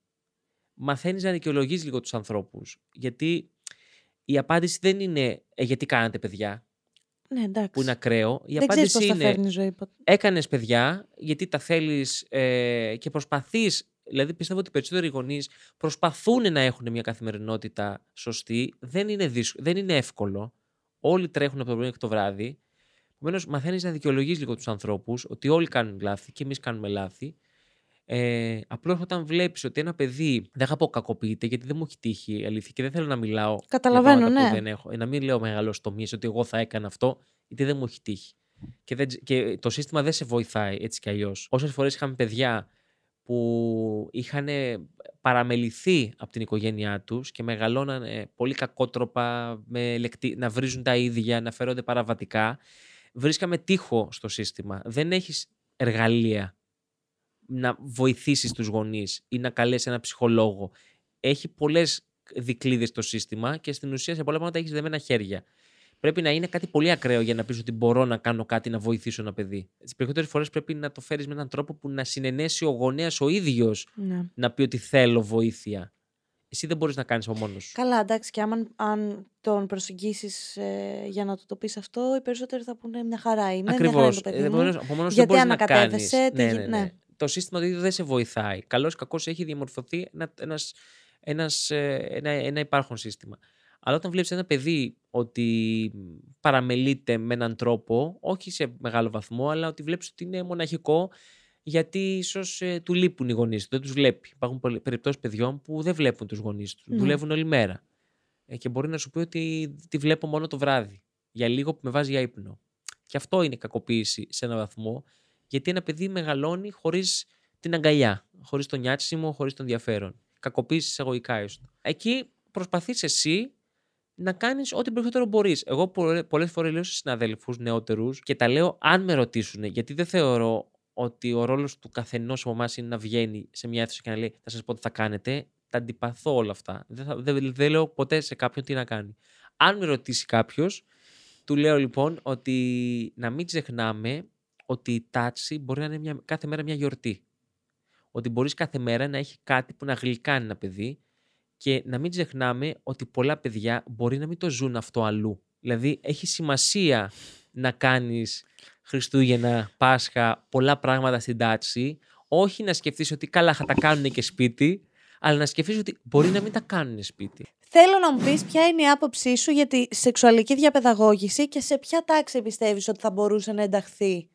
Μαθαίνεις να δικαιολογείς λίγο τους ανθρώπους. Γιατί η απάντηση δεν είναι ε, γιατί κάνατε παιδιά. Ναι, Που είναι ακραίο. Η δεν απάντηση πώς είναι. Έκανε Έκανες παιδιά γιατί τα θέλεις ε, και προσπαθείς. Δηλαδή, πιστεύω ότι οι περισσότεροι γονείς προσπαθούν να έχουν μια καθημερινότητα σωστή. Δεν είναι, δύσκολο, δεν είναι εύκολο. Όλοι τρέχουν από το πρωί και το βράδυ. Επομένως, μαθαίνεις να δικαιολογείς λίγο τους ανθρώπους ότι όλοι κάνουν λάθη και εμείς κάνουμε λάθη. Ε, Απλώς όταν βλέπεις ότι ένα παιδί δεν θα πω κακοποιείται, γιατί δεν μου έχει τύχει αλήθεια και δεν θέλω να μιλάω. Καταλαβαίνω, ναι. δεν έχω, ε, να μην λέω μεγάλος τομής ότι εγώ θα έκανα αυτό, γιατί δεν μου έχει τύχει. Και, δεν, και το σύστημα δεν σε βοηθάει έτσι κι αλλιώς. Όσες φορές είχαμε παιδιά που είχαν παραμεληθεί από την οικογένειά τους και μεγαλώναν πολύ κακότροπα, με να βρίζουν τα ίδια, να φέρονται παραβατικά. Βρίσκαμε τείχο στο σύστημα. Δεν έχεις εργαλεία να βοηθήσεις τους γονείς ή να καλέσει ένα ψυχολόγο. Έχει πολλές δικλείδες το σύστημα και στην ουσία σε πολλά πράγματα έχεις δεμένα χέρια. Πρέπει να είναι κάτι πολύ ακραίο για να πεις ότι μπορώ να κάνω κάτι να βοηθήσω ένα παιδί. Τις περισσότερες φορές πρέπει να το φέρεις με έναν τρόπο που να συνενέσει ο γονέας ο ίδιος ναι. να πει ότι θέλω βοήθεια. Εσύ δεν μπορείς να κάνεις από μόνος σου.
Καλά, εντάξει. Και άμα αν τον προσεγγίσεις ε, για να το το πεις αυτό, οι περισσότεροι θα πούνε μια χαρά. Είναι Ακριβώς. Ε, από μόνος σου δεν μπορείς να κάνει. Ναι, ναι, ναι, ναι
το σύστημα το δεν σε βοηθάει. Καλός ή κακός έχει διαμορφωθεί ένα, ένας, ένας, ε, ένα, ένα υπάρχον σύστημα. Αλλά όταν βλέπεις ένα παιδί ότι παραμελείται με έναν τρόπο, όχι σε μεγάλο βαθμό, αλλά ότι βλέπεις ότι είναι μοναχικό, γιατί ίσως ε, του λείπουν οι γονείς του, δεν τους βλέπει. Υπάρχουν περιπτώσεις παιδιών που δεν βλέπουν τους γονείς τους, ναι. δουλεύουν όλη μέρα. Ε, και μπορεί να σου πει ότι τη βλέπω μόνο το βράδυ, για λίγο που με βάζει για ύπνο. Και αυτό είναι κακοποίηση σε έναν βαθμό, γιατί ένα παιδί μεγαλώνει χωρίς την αγκαλιά, χωρίς το νιάτσιμο, χωρίς το ενδιαφέρον. Κακοποίηση εισαγωγικά έστω. Εκεί προσπαθείς εσύ να κάνεις ό,τι περισσότερο μπορείς. Εγώ πολλέ φορές λέω σε συναδέλφους νεότερους και τα λέω αν με ρωτήσουν, γιατί δεν θεωρώ ότι ο ρόλος του καθενός από εμάς είναι να βγαίνει σε μια αίθουσα και να λέει Θα σας πω τι θα κάνετε. Τα αντιπαθώ όλα αυτά. Δεν, δεν, δεν λέω ποτέ σε κάποιον τι να κάνει. Αν με ρωτήσει κάποιος, του λέω λοιπόν ότι να μην ξεχνάμε ότι η τάξη μπορεί να είναι μια, κάθε μέρα μια γιορτή. Ότι μπορείς κάθε μέρα να έχει κάτι που να γλυκάνει ένα παιδί και να μην ξεχνάμε ότι πολλά παιδιά μπορεί να μην το ζουν αυτό αλλού. Δηλαδή έχει σημασία να κάνεις Χριστούγεννα, Πάσχα, πολλά πράγματα στην τάξη, όχι να σκεφτείς ότι καλά θα τα κάνουν και σπίτι, αλλά να σκεφτείς ότι μπορεί να μην τα κάνουν σπίτι.
Θέλω να μου πεις ποια είναι η άποψή σου για τη σεξουαλική διαπαιδαγώγηση και σε ποια τάξη πιστεύεις ότι θα μπορούσε να ενταχθεί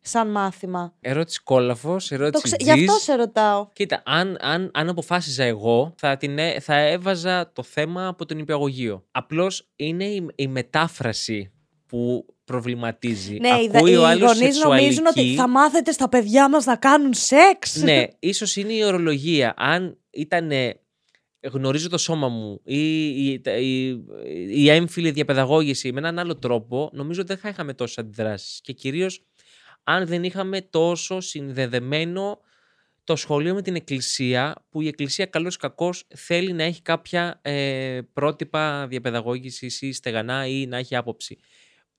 σαν μάθημα.
Ερώτηση κόλαφος, ερώτηση. Ξε... Γι' αυτό σε ρωτάω. Κοίτα, αν, αν, αν αποφάσιζα εγώ, θα, την, θα έβαζα το θέμα από τον υπηαγωγείο. Απλώς είναι η, η μετάφραση που προβληματίζει.
Ναι, οι, ο άλλος οι νομίζουν ότι θα μάθετε στα παιδιά μας να κάνουν σεξ. Ναι,
ίσως είναι η ορολογία. Αν ήταν γνωρίζω το σώμα μου ή η, η, η έμφυλη διαπαιδαγώγηση με έναν άλλο τρόπο, νομίζω ότι δεν θα είχαμε τόσες αντιδράσεις Και κυρίως αν δεν είχαμε τόσο συνδεδεμένο το σχολείο με την εκκλησία, που η εκκλησία καλώς ή θέλει να έχει κάποια ε, πρότυπα διαπαιδαγώγησης ή στεγανά ή να έχει άποψη.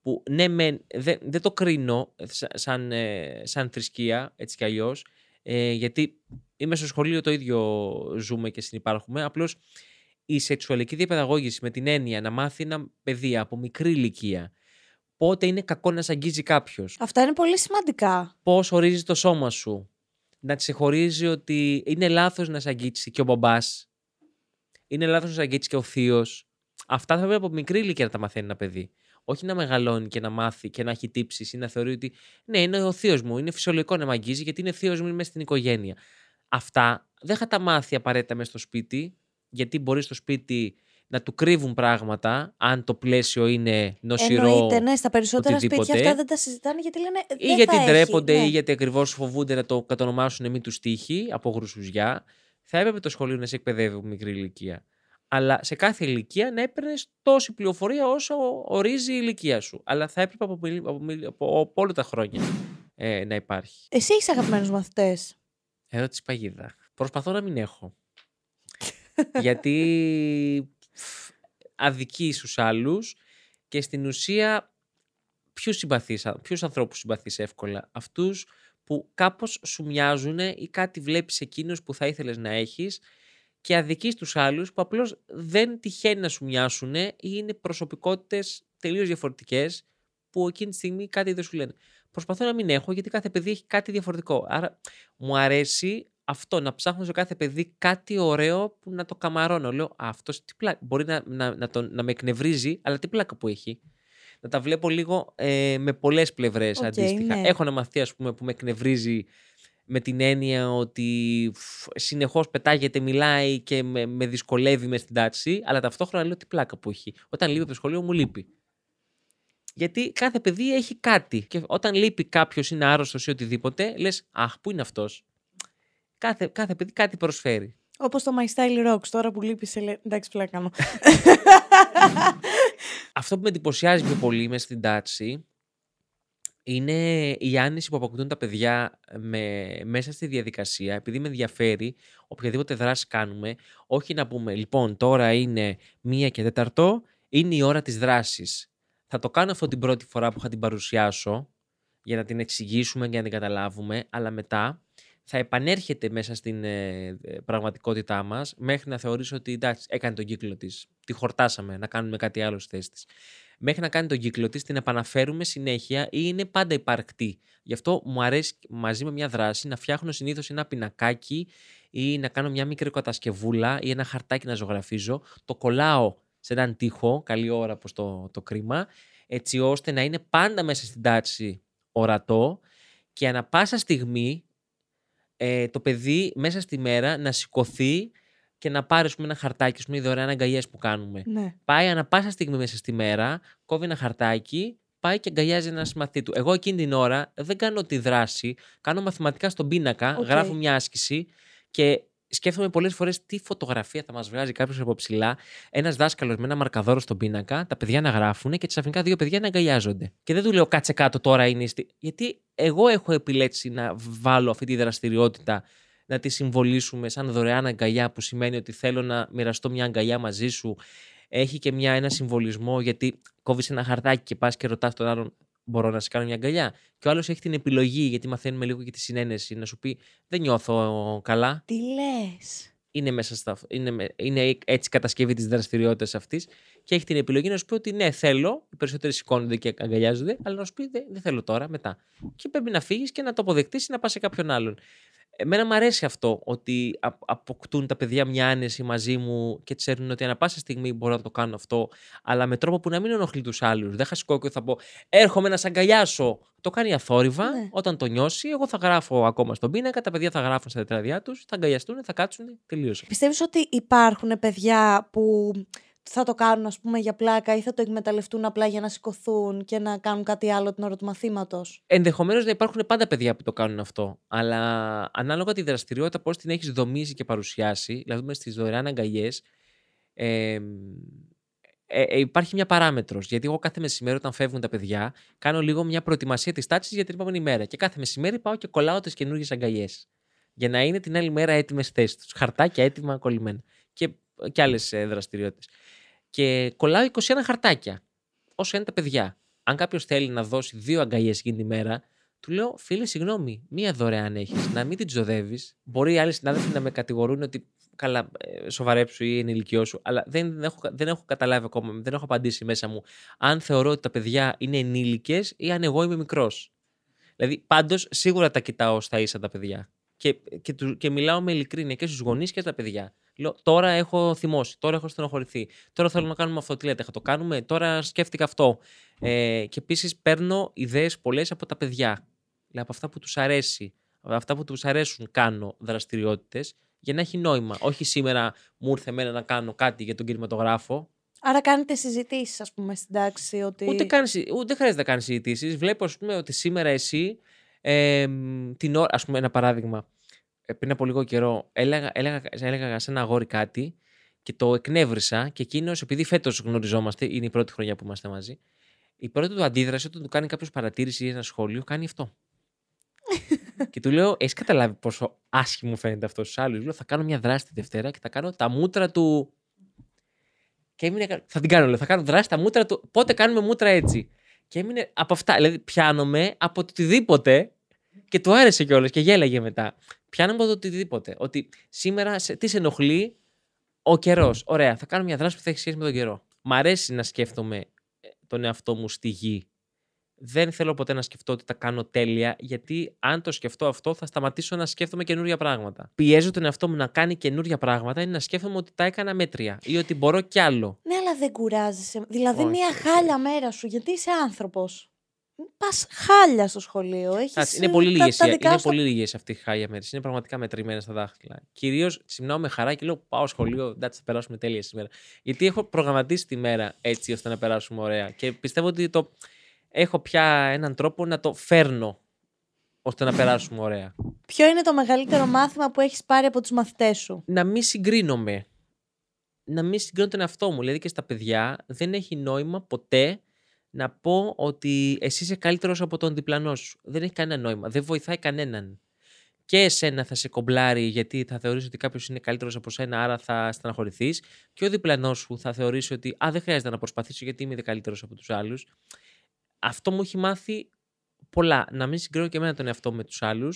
Που ναι, με, δεν, το κρίνω σαν, ε, σαν θρησκεία, έτσι κι αλλιώς, ε, γιατί είμαι στο σχολείο το ίδιο ζούμε και συνυπάρχουμε, απλώς η σεξουαλική διαπαιδαγώγηση με την έννοια να μάθει ένα παιδί από μικρή ηλικία πότε είναι κακό να σε αγγίζει κάποιος.
Αυτά είναι πολύ σημαντικά.
Πώς ορίζεις το σώμα σου. Να ξεχωρίζει ότι είναι λάθος να σε αγγίξει και ο μπαμπάς. Είναι λάθος να σε αγγίξει και ο θείος. Αυτά θα πρέπει από μικρή ηλικία να τα μαθαίνει ένα παιδί. Όχι να μεγαλώνει και να μάθει και να έχει τύψεις ή να θεωρεί ότι ναι, είναι ο θείος μου. Είναι φυσιολογικό να με αγγίζει γιατί είναι θείος μου, είμαι στην οικογένεια. Αυτά δεν θα τα μάθει απαραίτητα μέσα στο σπίτι, γιατί μπορεί στο σπίτι να του κρύβουν πράγματα, αν το πλαίσιο είναι νοσηρό. Εννοείται, ναι, στα περισσότερα σπίτια αυτά δεν
τα συζητάνε γιατί λένε. Δεν ναι. ή γιατί ντρέπονται, ή γιατί
ακριβώς φοβούνται να το κατονομάσουν μη τους τύχη από γρουσουζιά. Θα έπρεπε το σχολείο να σε εκπαιδεύει από μικρή ηλικία. Αλλά σε κάθε ηλικία να έπαιρνες τόση πληροφορία όσο ορίζει η ηλικία σου. Αλλά θα έπρεπε από, από, από, από όλα τα χρόνια ε, να υπάρχει.
Εσύ έχεις αγαπημένους μαθητές.
Ερώτηση παγίδα. Προσπαθώ να μην έχω. γιατί Αδική στους άλλους και στην ουσία ποιους, συμπαθείς, ποιους ανθρώπους συμπαθείς εύκολα. Αυτούς που κάπως σου μοιάζουν ή κάτι βλέπεις εκείνους που θα ήθελες να έχεις και αδικείς τους άλλους που απλώς δεν τυχαίνει να σου μοιάσουν ή είναι προσωπικότητες τελείως διαφορετικές που εκείνη τη στιγμή κάτι δεν σου λένε. Προσπαθώ να μην έχω γιατί κάθε παιδί έχει κάτι διαφορετικό. Άρα μου αρέσει αυτό, να ψάχνω σε κάθε παιδί κάτι ωραίο που να το καμαρώνω. Λέω, αυτός τι πλάκα. Μπορεί να, με εκνευρίζει, αλλά τι πλάκα που έχει. Να τα βλέπω λίγο ε, με πολλές πλευρές okay, αντίστοιχα. Ναι. Έχω ένα μαθητή, πούμε, που με εκνευρίζει με την έννοια ότι συνεχώς πετάγεται, μιλάει και με, με δυσκολεύει μες στην τάξη, αλλά ταυτόχρονα λέω τι πλάκα που έχει. Όταν λείπει από το σχολείο μου λείπει. Γιατί κάθε παιδί έχει κάτι. Και όταν λείπει κάποιος, είναι άρρωστος ή οτιδήποτε, λες, Αχ, πού είναι αυτός. Κάθε, κάθε παιδί κάτι προσφέρει.
Όπως το My Style Rocks, τώρα που λείπει σε λέει. Εντάξει, πλάκα
Αυτό που με εντυπωσιάζει πιο πολύ μέσα στην τάξη είναι η άνεση που αποκτούν τα παιδιά ε, με, μέσα στη διαδικασία, επειδή με ενδιαφέρει οποιαδήποτε δράση κάνουμε, όχι να πούμε λοιπόν τώρα είναι μία και τέταρτο, είναι η ώρα της δράσης. Θα το κάνω αυτό την πρώτη φορά που θα την παρουσιάσω για να την εξηγήσουμε και να την καταλάβουμε, αλλά μετά θα επανέρχεται μέσα στην ε, ε, πραγματικότητά μας, μέχρι να θεωρήσει ότι εντάξει, έκανε τον κύκλο της. Τη χορτάσαμε, να κάνουμε κάτι άλλο στη θέση της. Μέχρι να κάνει τον κύκλο της, την επαναφέρουμε συνέχεια ή είναι πάντα υπαρκτή. Γι' αυτό μου αρέσει μαζί με μια δράση να φτιάχνω συνήθως ένα πινακάκι ή να κάνω μια μικρή κατασκευούλα ή ένα χαρτάκι να ζωγραφίζω. Το κολλάω σε έναν τοίχο, καλή ώρα προς το, το κρίμα, έτσι ώστε να είναι πάντα μέσα στην τάξη ορατό και ανα πάσα στιγμή ε, το παιδί μέσα στη μέρα να σηκωθεί και να πάρει πούμε, ένα χαρτάκι, πούμε, οι δωρεάν αγκαλιέ που κάνουμε. Ναι. Πάει ανα πάσα στιγμή μέσα στη μέρα, κόβει ένα χαρτάκι, πάει και αγκαλιάζει ένα μαθήτου. του. Εγώ εκείνη την ώρα δεν κάνω τη δράση, κάνω μαθηματικά στον πίνακα, γράφω μια άσκηση και σκέφτομαι πολλές φορές τι φωτογραφία θα μας βγάζει κάποιος από ψηλά, ένας δάσκαλος με ένα μαρκαδόρο στον πίνακα, τα παιδιά να γράφουν και ξαφνικά δύο παιδιά να αγκαλιάζονται. Και δεν του λέω κάτσε κάτω τώρα είναι. Στη... Γιατί εγώ έχω επιλέξει να βάλω αυτή τη δραστηριότητα να τη συμβολήσουμε σαν δωρεάν αγκαλιά που σημαίνει ότι θέλω να μοιραστώ μια αγκαλιά μαζί σου. Έχει και μια, ένα συμβολισμό γιατί κόβεις ένα χαρτάκι και πας και ρωτάς τον άλλον μπορώ να σε κάνω μια αγκαλιά. Και ο άλλος έχει την επιλογή, γιατί μαθαίνουμε λίγο και τη συνένεση, να σου πει Δεν νιώθω καλά. Τι λες. Είναι, μέσα στα, είναι, είναι έτσι κατασκευή της δραστηριότητας αυτής και έχει την επιλογή να σου πει ότι ναι, θέλω. Οι περισσότεροι σηκώνονται και αγκαλιάζονται, αλλά να σου πει δεν, δεν θέλω τώρα, μετά. Και πρέπει να φύγεις και να το αποδεχτείς ή να πας σε κάποιον άλλον. Εμένα μου αρέσει αυτό ότι αποκτούν τα παιδιά μια άνεση μαζί μου και ξέρουν ότι ανά πάσα στιγμή μπορώ να το κάνω αυτό, αλλά με τρόπο που να μην ενοχλεί τους άλλους. Δεν θα σηκώ και θα πω Έρχομαι να σα αγκαλιάσω. Το κάνει αθόρυβα. Ναι. Όταν το νιώσει, εγώ θα γράφω ακόμα στον πίνακα, τα παιδιά θα γράφουν στα τετράδια τους, θα αγκαλιαστούν, θα κάτσουν. Τελείωσε.
Πιστεύεις ότι υπάρχουν παιδιά που θα το κάνουν ας πούμε για πλάκα ή θα το εκμεταλλευτούν απλά για να σηκωθούν και να κάνουν κάτι άλλο την ώρα του μαθήματος.
Ενδεχομένως να υπάρχουν πάντα παιδιά που το κάνουν αυτό, αλλά ανάλογα τη δραστηριότητα πώς την έχεις δομήσει και παρουσιάσει, δηλαδή στις δωρεάν αγκαλιές, ε, ε, υπάρχει μια παράμετρος. Γιατί εγώ κάθε μεσημέρι, όταν φεύγουν τα παιδιά, κάνω λίγο μια προετοιμασία της τάξης για την επόμενη μέρα. Και κάθε μεσημέρι πάω και κολλάω τις καινούργιες αγκαλιές. Για να είναι την άλλη μέρα έτοιμες θέσεις τους. Χαρτάκια έτοιμα κολλημένα. Και, και άλλες δραστηριότητες και κολλάω 21 χαρτάκια. Όσο είναι τα παιδιά. Αν κάποιος θέλει να δώσει δύο αγκαλιές εκείνη τη μέρα, του λέω, φίλε, συγγνώμη, μία δωρεάν έχεις, να μην την τζοδεύεις. Μπορεί οι άλλοι συνάδελφοι να με κατηγορούν ότι καλά, ε, σοβαρέψου ή ενηλικιό σου, αλλά δεν έχω, δεν έχω καταλάβει ακόμα, δεν έχω απαντήσει μέσα μου αν θεωρώ ότι τα παιδιά είναι ενήλικες ή αν εγώ είμαι μικρός. Δηλαδή, πάντως, σίγουρα τα κοιτάω στα ίσα τα παιδιά. Και, και, και μιλάω με ειλικρίνεια και στους γονείς και στα παιδιά. Λέω, τώρα έχω θυμώσει, τώρα έχω στενοχωρηθεί. Τώρα θέλω να κάνουμε αυτό. Τι λέτε, θα το κάνουμε. Τώρα σκέφτηκα αυτό. Ε, και επίσης παίρνω ιδέες πολλές από τα παιδιά. Δηλαδή από αυτά που τους αρέσει. Από αυτά που τους αρέσουν κάνω δραστηριότητες για να έχει νόημα. Όχι σήμερα μου ήρθε εμένα να κάνω κάτι για τον κινηματογράφο.
Άρα κάνετε συζητήσεις, ας πούμε, στην τάξη. Ότι... Ούτε, κάνεις,
ούτε χρειάζεται να κάνεις συζητήσεις. Βλέπω, ας πούμε, ότι σήμερα εσύ. Ε, την ώρα, ας πούμε, ένα παράδειγμα. Ε, πριν από λίγο καιρό έλεγα, έλεγα, έλεγα σε ένα αγόρι κάτι και το εκνεύρισα και εκείνος, επειδή φέτος γνωριζόμαστε, είναι η πρώτη χρονιά που είμαστε μαζί, η πρώτη του αντίδραση όταν του κάνει κάποιος παρατήρηση ή ένα σχόλιο, κάνει αυτό. [LAUGHS] και του λέω, Έχεις καταλάβει πόσο άσχημο φαίνεται αυτό στους άλλους. Λέω, Θα κάνω μια δράση τη Δευτέρα και θα κάνω τα μούτρα του. Και έμεινε, θα την κάνω, λέω, θα κάνω δράση τα μούτρα του. Πότε κάνουμε μούτρα έτσι. Και έμεινε από αυτά. Δηλαδή, πιάνομαι από οτιδήποτε και του άρεσε κιόλας και γέλαγε μετά. Πιάνω από το οτιδήποτε. Ότι σήμερα σε, τι σε ενοχλεί ο καιρός. Ωραία, θα κάνω μια δράση που θα έχει σχέση με τον καιρό. Μ' αρέσει να σκέφτομαι ε, τον εαυτό μου στη γη. Δεν θέλω ποτέ να σκεφτώ ότι τα κάνω τέλεια, γιατί αν το σκεφτώ αυτό, θα σταματήσω να σκέφτομαι καινούργια πράγματα. Πιέζω τον εαυτό μου να κάνει καινούργια πράγματα, είναι να σκέφτομαι ότι τα έκανα μέτρια ή ότι μπορώ κι άλλο.
Ναι, αλλά δεν κουράζεσαι. Δηλαδή, μια χάλια μέρα σου, γιατί είσαι άνθρωπος πας χάλια στο σχολείο. Έχεις είναι ε, πολύ
λίγες τα, οι χάλια μέρες. Είναι πραγματικά μετρημένες στα δάχτυλα. Κυρίως ξυπνάω με χαρά και λέω πάω σχολείο, εντάξει, θα περάσουμε τέλεια σήμερα. Γιατί έχω προγραμματίσει τη μέρα έτσι ώστε να περάσουμε ωραία. Και πιστεύω ότι το... έχω πια έναν τρόπο να το φέρνω ώστε να περάσουμε ωραία.
Ποιο είναι το μεγαλύτερο μάθημα που έχεις πάρει από τους μαθητές σου,
Να μην συγκρίνομαι. Να μην συγκρίνω τον εαυτό μου. Δηλαδή και στα παιδιά δεν έχει νόημα ποτέ να πω ότι εσύ είσαι καλύτερος από τον διπλανό σου. Δεν έχει κανένα νόημα. Δεν βοηθάει κανέναν. Και εσένα θα σε κομπλάρει γιατί θα θεωρήσει ότι κάποιος είναι καλύτερος από σένα, άρα θα στεναχωρηθείς. Και ο διπλανός σου θα θεωρήσει ότι Α, δεν χρειάζεται να προσπαθήσω γιατί είμαι καλύτερος από τους άλλους. Αυτό μου έχει μάθει πολλά. Να μην συγκρίνω και εμένα τον εαυτό με τους άλλους.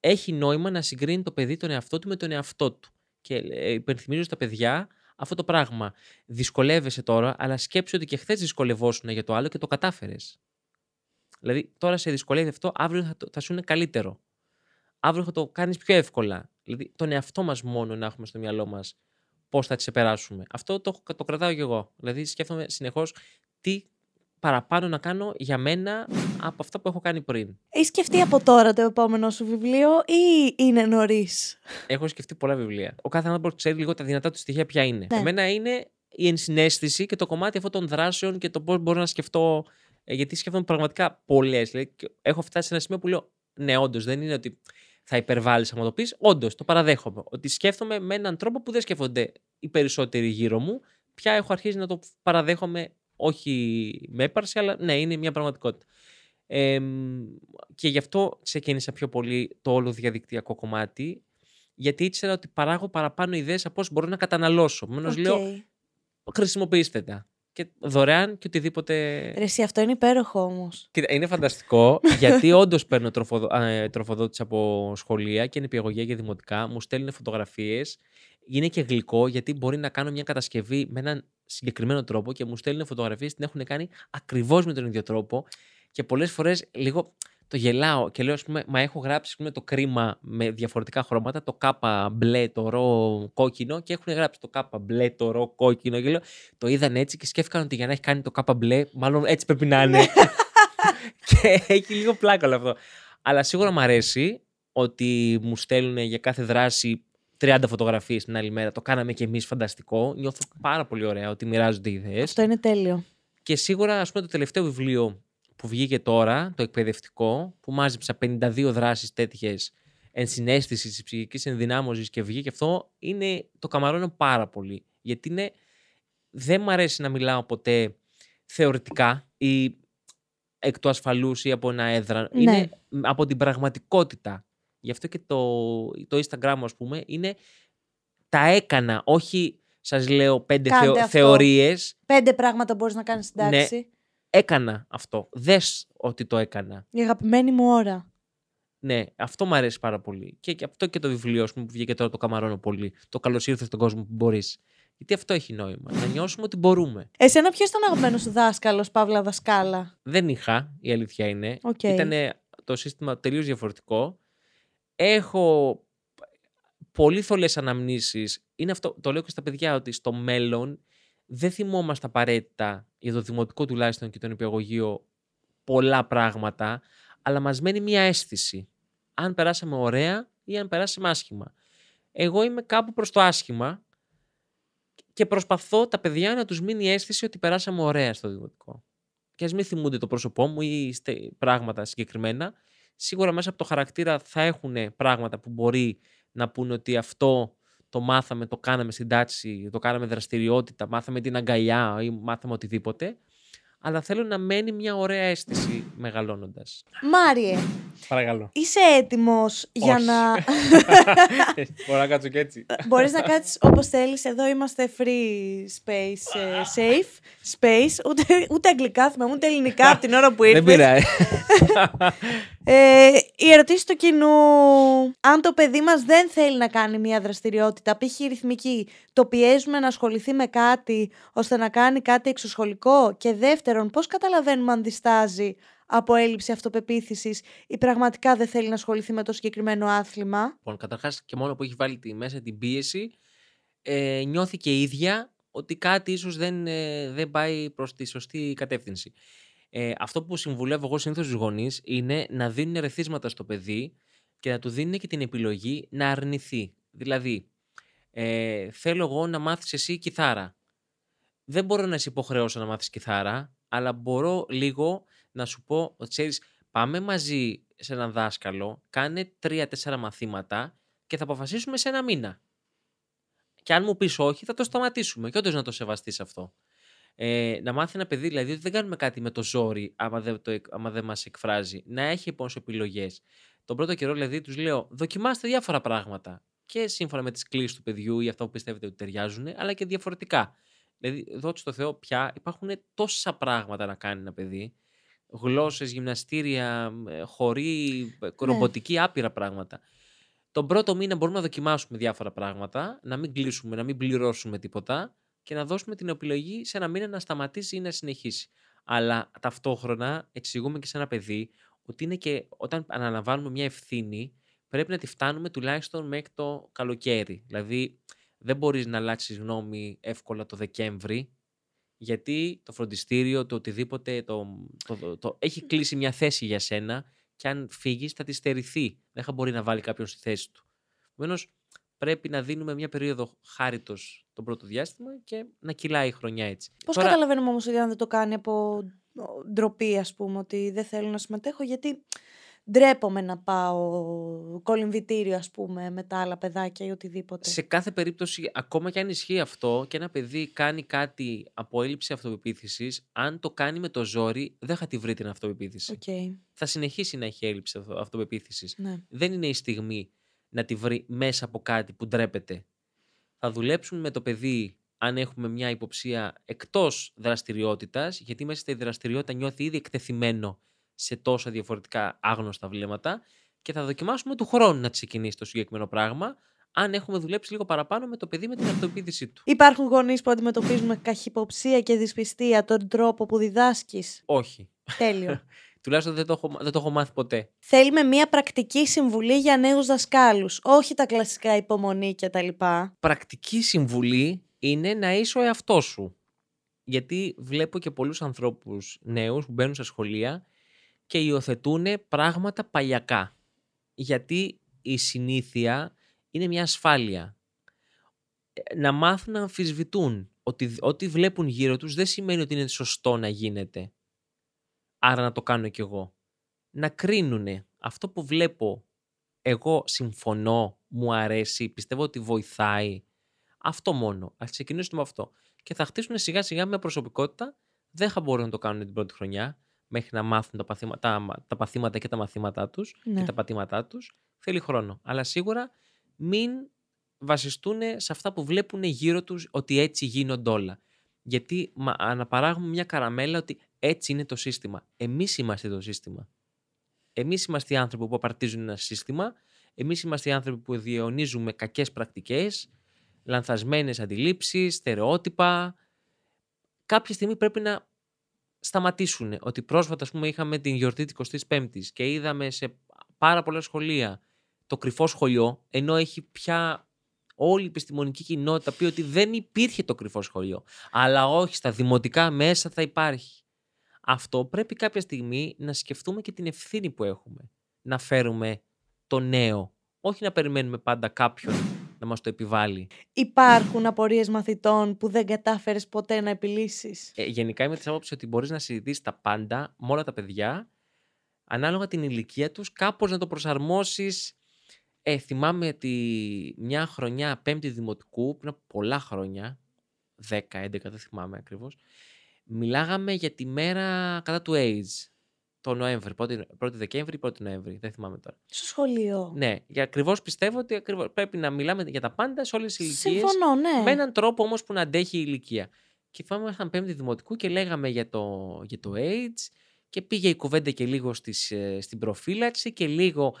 Έχει νόημα να συγκρίνει το παιδί τον εαυτό του με τον εαυτό του. Και ε, υπενθυμίζω στα παιδιά αυτό το πράγμα. Δυσκολεύεσαι τώρα, αλλά σκέψου ότι και χθες δυσκολευόσουν για το άλλο και το κατάφερες. Δηλαδή, τώρα σε δυσκολεύει αυτό, αύριο θα, σου είναι καλύτερο. Αύριο θα το κάνεις πιο εύκολα. Δηλαδή, τον εαυτό μας μόνο να έχουμε στο μυαλό μας πώς θα τις ξεπεράσουμε. Αυτό το, το κρατάω κι εγώ. Δηλαδή, σκέφτομαι συνεχώς τι παραπάνω να κάνω για μένα από αυτά που έχω κάνει πριν.
Έχεις σκεφτεί από τώρα το επόμενο σου βιβλίο ή είναι νωρίς.
Έχω σκεφτεί πολλά βιβλία. Ο κάθε άνθρωπος ξέρει λίγο τα δυνατά του στοιχεία ποια είναι. Ναι. Εμένα είναι η ειναι νωρι εχω σκεφτει πολλα βιβλια ο καθε ανθρωπο ξερει λιγο τα δυνατα του στοιχεια ποια ειναι για μενα ειναι η ενσυναισθηση και το κομμάτι αυτών των δράσεων και το πώς μπορώ να σκεφτώ. Ε, γιατί σκέφτομαι πραγματικά πολλές. έχω φτάσει σε ένα σημείο που λέω ναι, όντως δεν είναι ότι θα υπερβάλλεις αν το πεις. Όντως, το παραδέχομαι. Ότι σκέφτομαι με έναν τρόπο που δεν σκέφτονται οι περισσότεροι γύρω μου. Πια έχω αρχίσει να το παραδέχομαι όχι με έπαρση, αλλά ναι, είναι μια πραγματικότητα. Ε, και γι' αυτό ξεκίνησα πιο πολύ το όλο διαδικτυακό κομμάτι, γιατί ήξερα ότι παράγω παραπάνω ιδέες από όσους μπορώ να καταναλώσω. Μένως okay. λέω, χρησιμοποιήστε τα. Και δωρεάν και οτιδήποτε.
Ρε, εσύ, αυτό είναι υπέροχο όμως.
Είναι φανταστικό, [LAUGHS] γιατί όντως παίρνω τροφοδο... τροφοδότηση από σχολεία και νηπιαγωγεία και δημοτικά. Μου στέλνουν φωτογραφίες είναι και γλυκό γιατί μπορεί να κάνω μια κατασκευή με έναν συγκεκριμένο τρόπο και μου στέλνουν φωτογραφίες την έχουν κάνει ακριβώς με τον ίδιο τρόπο. Και πολλές φορές λίγο το γελάω και λέω, ας πούμε, μα έχω γράψει το κρίμα με διαφορετικά χρώματα, το κάπα μπλε, το ρο κόκκινο και έχουν γράψει το κάπα μπλε, το ρο κόκκινο. Και λέω, το είδαν έτσι και σκέφτηκαν ότι για να έχει κάνει το κάπα μπλε, μάλλον έτσι πρέπει να είναι. Ναι. [LAUGHS] και έχει λίγο πλάκα αυτό. Αλλά σίγουρα μου αρέσει ότι μου στέλνουν για κάθε δράση 30 φωτογραφίες την άλλη μέρα. Το κάναμε κι εμείς φανταστικό. Νιώθω πάρα πολύ ωραία ότι μοιράζονται ιδέες. Αυτό είναι τέλειο. Και σίγουρα, ας πούμε, το τελευταίο βιβλίο που βγήκε τώρα, το εκπαιδευτικό, που μάζεψα 52 δράσεις τέτοιες ενσυναίσθηση της ψυχικής ενδυνάμωσης και βγήκε αυτό, είναι, το καμαρώνω πάρα πολύ. Γιατί δεν μ' αρέσει να μιλάω ποτέ θεωρητικά ή εκ του ασφαλούς ή από ένα έδρα. Ναι. Είναι από την πραγματικότητα Γι' αυτό και το, το Instagram, ας πούμε, είναι τα έκανα, όχι σας λέω πέντε θεω, θεωρίες.
Πέντε πράγματα μπορείς να κάνεις στην ναι, τάξη. Ναι,
έκανα αυτό. Δες ότι το έκανα.
Η αγαπημένη μου ώρα.
Ναι, αυτό μου αρέσει πάρα πολύ. Και, και αυτό και το βιβλίο μου που βγήκε τώρα το Καμαρώνω πολύ. Το Καλώς ήρθες στον κόσμο που μπορείς. Γιατί αυτό έχει νόημα. Να νιώσουμε ότι μπορούμε.
Εσένα ποιος ήταν ο αγαπημένος σου δάσκαλος, Παύλα Δασκάλα.
Δεν είχα, η αλήθεια είναι. Okay. Ήταν το σύστημα τελείως διαφορετικό. Έχω πολύ θολές αναμνήσεις. Είναι αυτό, το λέω και στα παιδιά ότι στο μέλλον δεν θυμόμαστε απαραίτητα για το δημοτικό τουλάχιστον και τον υπηαγωγείο πολλά πράγματα, αλλά μας μένει μια αίσθηση. Αν περάσαμε ωραία ή αν περάσαμε άσχημα. Εγώ είμαι κάπου προς το άσχημα και προσπαθώ τα παιδιά να τους μείνει η αίσθηση ότι περάσαμε ωραία στο δημοτικό. Και ας μην θυμούνται το πρόσωπό μου ή πράγματα συγκεκριμένα, σίγουρα μέσα από το χαρακτήρα θα έχουν πράγματα που μπορεί να πούνε ότι αυτό το μάθαμε, το κάναμε στην τάξη, το κάναμε δραστηριότητα, μάθαμε την αγκαλιά ή μάθαμε οτιδήποτε. Αλλά θέλω να μένει μια ωραία αίσθηση μεγαλώνοντας. Μάριε. Παρακαλώ.
Είσαι έτοιμος για να.
[LAUGHS] Μπορώ να κάτσω και έτσι. Μπορείς να κάτσεις
όπως θέλεις. Εδώ είμαστε free space, ε, safe space. Ούτε, ούτε αγγλικά ούτε ελληνικά από την ώρα που ήρθε. Δεν πειράζει. [LAUGHS] Ε, η ερωτήση του κοινού. Αν το παιδί μας δεν θέλει να κάνει μια δραστηριότητα, π.χ. ρυθμική, το πιέζουμε να ασχοληθεί με κάτι ώστε να κάνει κάτι εξωσχολικό. Και δεύτερον, πώς καταλαβαίνουμε αν διστάζει από έλλειψη αυτοπεποίθησης ή πραγματικά δεν θέλει να ασχοληθεί με το συγκεκριμένο άθλημα.
Λοιπόν, καταρχάς και μόνο που έχει βάλει μέσα την πίεση, ε, νιώθει ίδια ότι κάτι ίσως δεν, ε, δεν πάει προς τη σωστή κατεύθυνση. Ε, αυτό που συμβουλεύω εγώ συνήθως στους γονείς είναι να δίνουν ερεθίσματα στο παιδί και να του δίνουν και την επιλογή να αρνηθεί. Δηλαδή, ε, θέλω εγώ να μάθεις εσύ κιθάρα. Δεν μπορώ να σε υποχρεώσω να μάθεις κιθάρα, αλλά μπορώ λίγο να σου πω ότι πάμε μαζί σε έναν δάσκαλο, κάνε τρία-τέσσερα μαθήματα και θα αποφασίσουμε σε ένα μήνα. Και αν μου πεις όχι, θα το σταματήσουμε. Και όντως να το σεβαστείς αυτό. Ε, να μάθει ένα παιδί δηλαδή ότι δεν κάνουμε κάτι με το ζόρι άμα δεν, το, άμα δεν μας εκφράζει. Να έχει λοιπόν επιλογές. Τον πρώτο καιρό δηλαδή τους λέω δοκιμάστε διάφορα πράγματα και σύμφωνα με τις κλήσεις του παιδιού ή αυτά που πιστεύετε ότι ταιριάζουν αλλά και διαφορετικά. Δηλαδή εδώ τω Θεό πια υπάρχουν τόσα πράγματα να κάνει ένα παιδί γλώσσες, γυμναστήρια, ε, χωρί, ε, ναι. ρομποτική, άπειρα πράγματα. Τον πρώτο μήνα μπορούμε να δοκιμάσουμε διάφορα πράγματα, να μην κλείσουμε, να μην πληρώσουμε τίποτα και να δώσουμε την επιλογή σε ένα μήνα να σταματήσει ή να συνεχίσει. Αλλά ταυτόχρονα εξηγούμε και σε ένα παιδί ότι είναι και όταν αναλαμβάνουμε μια ευθύνη, πρέπει να τη φτάνουμε τουλάχιστον μέχρι το καλοκαίρι. Δηλαδή, δεν μπορείς να αλλάξεις γνώμη εύκολα το Δεκέμβρη, γιατί το φροντιστήριο, το οτιδήποτε, το, το, έχει κλείσει μια θέση για σένα και αν φύγεις θα τη στερηθεί. Δεν θα μπορεί να βάλει κάποιον στη θέση του. Επομένως, πρέπει να δίνουμε μια περίοδο χάριτος το πρώτο διάστημα και να κυλάει η χρονιά
έτσι. Πώς Τώρα... καταλαβαίνουμε όμως ότι αν δεν το κάνει από ντροπή, ας πούμε, ότι δεν θέλω να συμμετέχω, γιατί ντρέπομαι να πάω κολυμβητήριο, ας πούμε, με τα άλλα παιδάκια ή οτιδήποτε. Σε
κάθε περίπτωση, ακόμα και αν ισχύει αυτό και ένα παιδί κάνει κάτι από έλλειψη αυτοπεποίθησης, αν το κάνει με το ζόρι, δεν θα τη βρει την αυτοπεποίθηση. Okay. Θα συνεχίσει να έχει έλλειψη αυτοπεποίθησης. Ναι. Δεν είναι η στιγμή να τη βρει μέσα από κάτι που ντρέπεται θα δουλέψουν με το παιδί αν έχουμε μια υποψία εκτός δραστηριότητας, γιατί μέσα στη δραστηριότητα νιώθει ήδη εκτεθειμένο σε τόσα διαφορετικά άγνωστα βλέμματα και θα δοκιμάσουμε του χρόνου να ξεκινήσει το συγκεκριμένο πράγμα, αν έχουμε δουλέψει λίγο παραπάνω με το παιδί με την αυτοποίθησή του.
Υπάρχουν γονείς που αντιμετωπίζουν με καχυποψία και δυσπιστία τον τρόπο που διδάσκεις. Όχι. Τέλειο.
[LAUGHS] Τουλάχιστον δεν το, έχω, μάθει ποτέ.
Θέλουμε μια πρακτική συμβουλή για νέους δασκάλους. Όχι τα κλασικά υπομονή κτλ.
Πρακτική συμβουλή είναι να είσαι ο εαυτός σου. Γιατί βλέπω και πολλούς ανθρώπους νέους που μπαίνουν στα σχολεία και υιοθετούν πράγματα παλιακά. Γιατί η συνήθεια είναι μια ασφάλεια. Ε, να μάθουν να αμφισβητούν. Ότι ό,τι βλέπουν γύρω τους δεν σημαίνει ότι είναι σωστό να γίνεται άρα να το κάνω κι εγώ. Να κρίνουνε αυτό που βλέπω εγώ συμφωνώ, μου αρέσει, πιστεύω ότι βοηθάει. Αυτό μόνο. Ας ξεκινήσουμε με αυτό. Και θα χτίσουν σιγά σιγά μια προσωπικότητα. Δεν θα μπορούν να το κάνουν την πρώτη χρονιά μέχρι να μάθουν τα, τα, τα παθήματα και τα μαθήματά τους και ναι. τα πατήματά τους. Θέλει χρόνο. Αλλά σίγουρα μην βασιστούν σε αυτά που βλέπουν γύρω τους ότι έτσι γίνονται όλα. Γιατί αναπαράγουμε μια καραμέλα ότι έτσι είναι το σύστημα. Εμείς είμαστε το σύστημα. Εμείς είμαστε οι άνθρωποι που απαρτίζουν ένα σύστημα. Εμείς είμαστε οι άνθρωποι που διαιωνίζουμε κακές πρακτικές, λανθασμένες αντιλήψεις, στερεότυπα. Κάποια στιγμή πρέπει να σταματήσουν. Ότι πρόσφατα, ας πούμε, είχαμε την γιορτή της 25η και είδαμε σε πάρα πολλά σχολεία το κρυφό σχολείο, ενώ έχει πια όλη η επιστημονική κοινότητα πει ότι δεν υπήρχε το κρυφό σχολείο. Αλλά όχι, στα δημοτικά μέσα θα υπάρχει αυτό πρέπει κάποια στιγμή να σκεφτούμε και την ευθύνη που έχουμε να φέρουμε το νέο. Όχι να περιμένουμε πάντα κάποιον να μας το επιβάλλει.
Υπάρχουν απορίες μαθητών που δεν κατάφερες ποτέ να επιλύσεις.
Ε, γενικά είμαι της άποψης ότι μπορείς να συζητήσεις τα πάντα με όλα τα παιδιά ανάλογα την ηλικία τους, κάπως να το προσαρμόσεις. Ε, θυμάμαι ότι μια χρονιά πέμπτη δημοτικού, πριν από πολλά χρόνια, 10-11 δεν θυμάμαι ακριβώς, Μιλάγαμε για τη μέρα κατά του AIDS. Το Νοέμβρη, η Δεκέμβρη, 1η Νοέμβρη. Δεν θυμάμαι τώρα. Στο
σχολείο.
Ναι, ακριβώς πιστεύω ότι ακριβώς πρέπει να μιλάμε για τα πάντα σε όλες τις ηλικίες. Συμφωνώ, ναι. Με έναν τρόπο όμως που να αντέχει η ηλικία. Και θυμάμαι ήμασταν πέμπτη δημοτικού και λέγαμε για το, για το AIDS και πήγε η κουβέντα και λίγο στις, ε, στην προφύλαξη και λίγο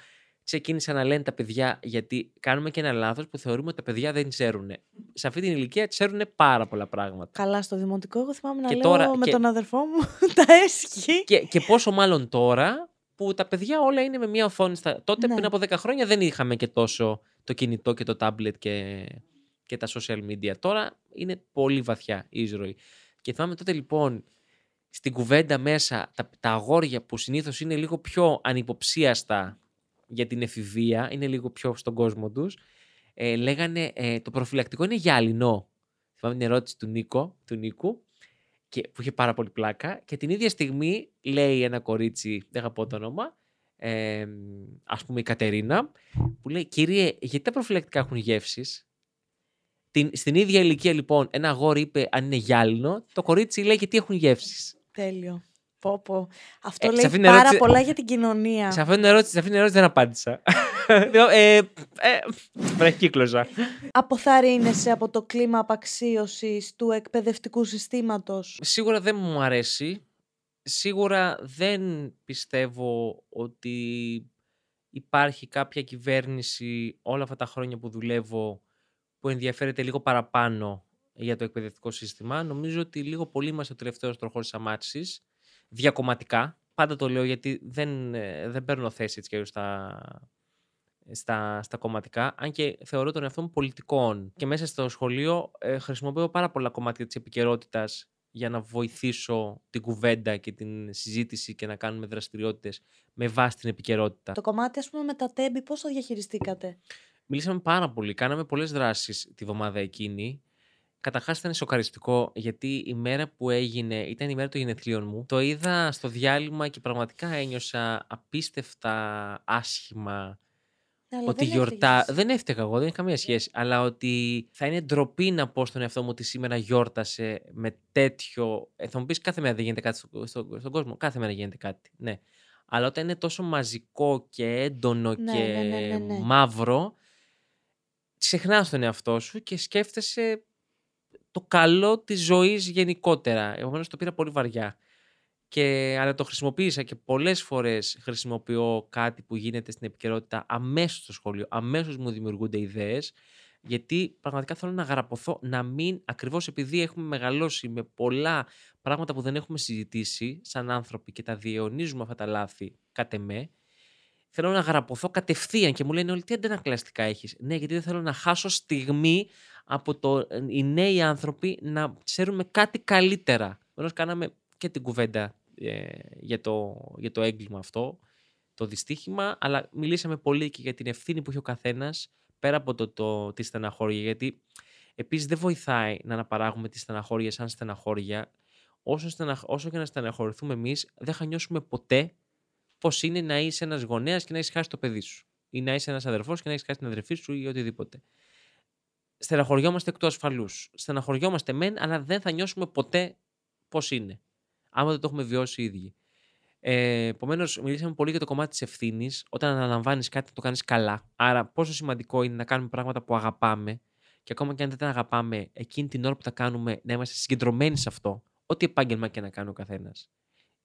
ξεκίνησαν να λένε τα παιδιά, γιατί κάνουμε και ένα λάθος που θεωρούμε ότι τα παιδιά δεν ξέρουν. Σε αυτή την ηλικία ξέρουν πάρα πολλά πράγματα.
Καλά, στο δημοτικό, εγώ θυμάμαι να και λέω με τον αδερφό μου
[LAUGHS] τα έσχη. Και, και πόσο μάλλον τώρα που τα παιδιά όλα είναι με μία οθόνη. Στα... Τότε ναι. πριν από 10 χρόνια δεν είχαμε και τόσο το κινητό και το τάμπλετ και, και τα social media. Τώρα είναι πολύ βαθιά η ζωή. Και θυμάμαι τότε λοιπόν στην κουβέντα μέσα τα, τα αγόρια που συνήθως είναι λίγο πιο ανυποψίαστα για την εφηβεία, είναι λίγο πιο στον κόσμο τους. Ε, λέγανε ε, το προφυλακτικό είναι γυαλινό. Θυμάμαι την ερώτηση του, Νίκο, του Νίκου και, που είχε πάρα πολύ πλάκα. Και την ίδια στιγμή λέει ένα κορίτσι, δεν αγαπώ το όνομα, ε, ας πούμε η Κατερίνα, που λέει «Κύριε, γιατί τα προφυλακτικά έχουν γεύσεις. στην ίδια ηλικία λοιπόν ένα αγόρι είπε αν είναι γυάλινο, το κορίτσι λέει γιατί έχουν γεύσεις.
Τέλειο. Πω, πω. Αυτό ε, λέει πάρα πολλά για την κοινωνία. Σε
αυτήν την ερώτηση, ερώτηση δεν απάντησα. [LAUGHS]
ε, ε, Αποθαρρύνεσαι από το κλίμα απαξίωσης του εκπαιδευτικού συστήματος.
Σίγουρα δεν μου αρέσει. Σίγουρα δεν πιστεύω ότι υπάρχει κάποια κυβέρνηση όλα αυτά τα χρόνια που δουλεύω που ενδιαφέρεται λίγο παραπάνω για το εκπαιδευτικό σύστημα. Νομίζω ότι λίγο πολύ είμαστε ο τελευταίος τροχός της αμάξης διακομματικά. Πάντα το λέω γιατί δεν, ε, δεν παίρνω θέση έτσι και στα, στα, στα κομματικά, αν και θεωρώ τον εαυτό μου πολιτικών. Και μέσα στο σχολείο ε, χρησιμοποιώ πάρα πολλά κομμάτια της επικαιρότητας για να βοηθήσω την κουβέντα και την συζήτηση και να κάνουμε δραστηριότητες με βάση την επικαιρότητα. Το
κομμάτι, ας πούμε, με τα τέμπη, πώς το διαχειριστήκατε?
Μιλήσαμε πάρα πολύ, κάναμε πολλές δράσεις τη βδομάδα εκείνη. Καταρχάς ήταν σοκαριστικό γιατί η μέρα που έγινε ήταν η μέρα των γενεθλίων μου. Το είδα στο διάλειμμα και πραγματικά ένιωσα απίστευτα άσχημα ότι γιορτά. Δεν έφταιγα εγώ, δεν είχα καμία ε. σχέση. Αλλά ότι θα είναι ντροπή να πω στον εαυτό μου ότι σήμερα γιόρτασε με τέτοιο. Ε, θα μου πεις κάθε μέρα δεν γίνεται κάτι στο... Στο... στον κόσμο. Κάθε μέρα γίνεται κάτι. Ναι. Αλλά όταν είναι τόσο μαζικό και έντονο ναι, και ναι, ναι, μαύρο, ξεχνάς τον εαυτό σου και σκέφτεσαι το καλό της ζωής γενικότερα. Επομένως το πήρα πολύ βαριά. Και, αλλά το χρησιμοποίησα και πολλές φορές χρησιμοποιώ κάτι που γίνεται στην επικαιρότητα αμέσως στο σχολείο, αμέσως μου δημιουργούνται ιδέες, γιατί πραγματικά θέλω να γραπωθώ, να μην, ακριβώς επειδή έχουμε μεγαλώσει με πολλά πράγματα που δεν έχουμε συζητήσει σαν άνθρωποι και τα διαιωνίζουμε αυτά τα λάθη κατ' εμέ, θέλω να γραπωθώ κατευθείαν και μου λένε όλοι τι αντανακλαστικά έχεις. Ναι, γιατί δεν θέλω να χάσω στιγμή από το, ε, οι νέοι άνθρωποι να ξέρουμε κάτι καλύτερα. Ενώ κάναμε και την κουβέντα ε, για, το, για το έγκλημα αυτό, το δυστύχημα, αλλά μιλήσαμε πολύ και για την ευθύνη που έχει ο καθένας πέρα από το, το, τη στεναχώρια, γιατί επίσης δεν βοηθάει να αναπαράγουμε τη στεναχώρια σαν στεναχώρια. Όσο, όσο και να στεναχωρηθούμε εμείς, δεν θα νιώσουμε ποτέ πώ είναι να είσαι ένας γονέας και να έχεις χάσει το παιδί σου. Ή να είσαι ένας αδερφός και να έχεις χάσει την αδερφή σου ή οτιδήποτε στεναχωριόμαστε εκ του ασφαλούς. Στεναχωριόμαστε μεν, αλλά δεν θα νιώσουμε ποτέ πώς είναι. Άμα δεν το έχουμε βιώσει οι ίδιοι. Ε, Επομένως, μιλήσαμε πολύ για το κομμάτι της ευθύνης. Όταν αναλαμβάνεις κάτι, το κάνεις καλά. Άρα, πόσο σημαντικό είναι να κάνουμε πράγματα που αγαπάμε και ακόμα και αν δεν τα αγαπάμε, εκείνη την ώρα που τα κάνουμε, να είμαστε συγκεντρωμένοι σε αυτό, ό,τι επάγγελμα και να κάνει ο καθένας.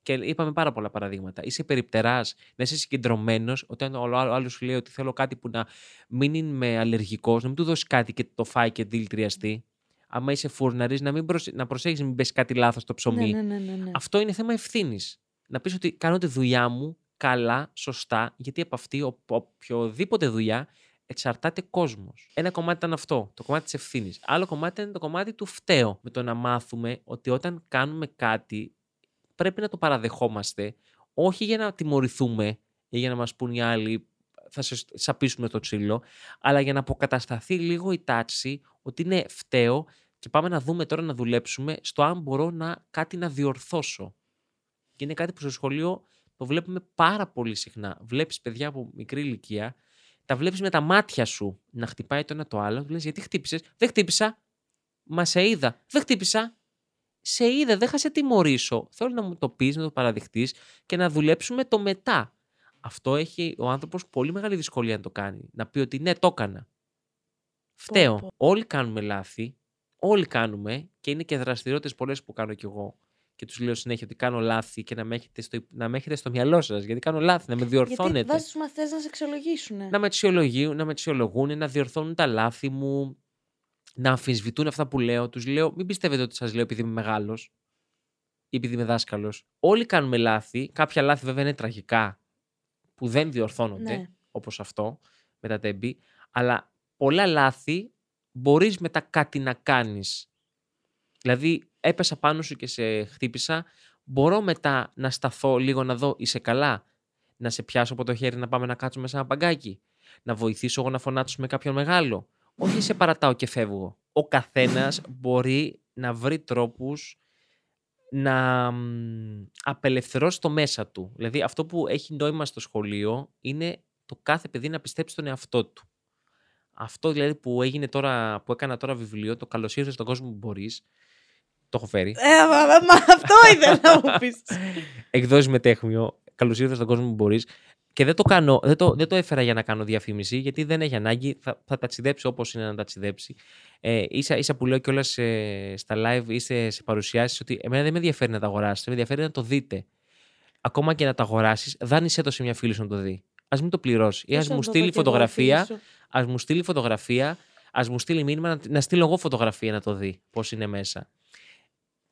Και είπαμε πάρα πολλά παραδείγματα. Είσαι περιπτεράς, να είσαι συγκεντρωμένος, όταν ο άλλος σου λέει ότι θέλω κάτι που να μην είμαι αλλεργικός, να μην του δώσεις κάτι και το φάει και δηλητριαστεί. Άμα είσαι φούρναρης, να, μην να προσέχεις να μην πέσει κάτι λάθος στο ναι, ψωμί. Ναι, ναι, ναι, ναι, Αυτό είναι θέμα ευθύνης. Να πεις ότι κάνω τη δουλειά μου καλά, σωστά, γιατί από αυτή, οποιοδήποτε δουλειά, εξαρτάται κόσμος. Ένα κομμάτι ήταν αυτό, το κομμάτι της ευθύνης. Άλλο κομμάτι ήταν το κομμάτι του φταίω. Με το να μάθουμε ότι όταν κάνουμε κάτι πρέπει να το παραδεχόμαστε, όχι για να τιμωρηθούμε ή για να μας πούν οι άλλοι θα σε σαπίσουμε το τσίλο, αλλά για να αποκατασταθεί λίγο η τάξη ότι είναι φταίο και πάμε να δούμε τώρα να δουλέψουμε στο αν μπορώ να, κάτι να διορθώσω. Και είναι κάτι που στο σχολείο το βλέπουμε πάρα πολύ συχνά. Βλέπεις παιδιά από μικρή ηλικία, τα βλέπεις με τα μάτια σου να χτυπάει το ένα το άλλο, λες γιατί χτύπησες, δεν χτύπησα, μα σε είδα, δεν χτύπησα, σε είδα, δεν θα σε τιμωρήσω. Θέλω να μου το πεις, να το παραδειχτείς και να δουλέψουμε το μετά. Αυτό έχει ο άνθρωπος πολύ μεγάλη δυσκολία να το κάνει. Να πει ότι ναι, το έκανα. Φταίω. Όλοι κάνουμε λάθη. Όλοι κάνουμε και είναι και δραστηριότητες πολλές που κάνω κι εγώ. Και τους λέω συνέχεια ότι κάνω λάθη και να με έχετε στο, να με στο μυαλό σας. Γιατί κάνω λάθη, να με διορθώνετε. Γιατί βάζεις
τους μαθητές να σε αξιολογήσουν. Να
με αξιολογούν, να με αξιολογούν, να διορθώνουν τα λάθη μου να αμφισβητούν αυτά που λέω. Τους λέω, μην πιστεύετε ότι σας λέω επειδή είμαι μεγάλος ή επειδή είμαι δάσκαλος. Όλοι κάνουμε λάθη. Κάποια λάθη βέβαια είναι τραγικά που δεν διορθώνονται, ναι. όπως αυτό με τα τέμπη. Αλλά πολλά λάθη μπορείς μετά κάτι να κάνεις. Δηλαδή, έπεσα πάνω σου και σε χτύπησα. Μπορώ μετά να σταθώ λίγο να δω, είσαι καλά. Να σε πιάσω από το χέρι να πάμε να κάτσουμε σε ένα παγκάκι. Να βοηθήσω εγώ να φωνάξω με κάποιον μεγάλο. Όχι σε παρατάω και φεύγω. Ο καθένας μπορεί να βρει τρόπους να απελευθερώσει το μέσα του. Δηλαδή αυτό που έχει νόημα στο σχολείο είναι το κάθε παιδί να πιστέψει στον εαυτό του. Αυτό δηλαδή που, έγινε τώρα, που έκανα τώρα βιβλίο, το καλώ ήρθε στον κόσμο που μπορείς. Το έχω φέρει.
Ε, μα, μα αυτό ήθελα να μου πεις. [LAUGHS]
Εκδόσεις με τέχνιο. Καλώ ήρθε στον κόσμο που μπορείς. Και δεν το, το, έφερα για να κάνω διαφήμιση, γιατί δεν έχει ανάγκη. Θα, θα ταξιδέψει όπως είναι να ταξιδέψει. Ε, ίσα, ίσα που λέω κιόλας ε, στα live ή σε, σε παρουσιάσεις ότι εμένα δεν με ενδιαφέρει να τα αγοράσετε, με ενδιαφέρει να το δείτε. Ακόμα και να τα αγοράσεις, δάνεισέ το σε μια φίλη σου να το δει. Ας μην το πληρώσεις. Ή α μου στείλει φωτογραφία. Ας μου στείλει φωτογραφία. Ας μου στείλει μήνυμα να, να στείλω εγώ φωτογραφία να το δει πώς είναι μέσα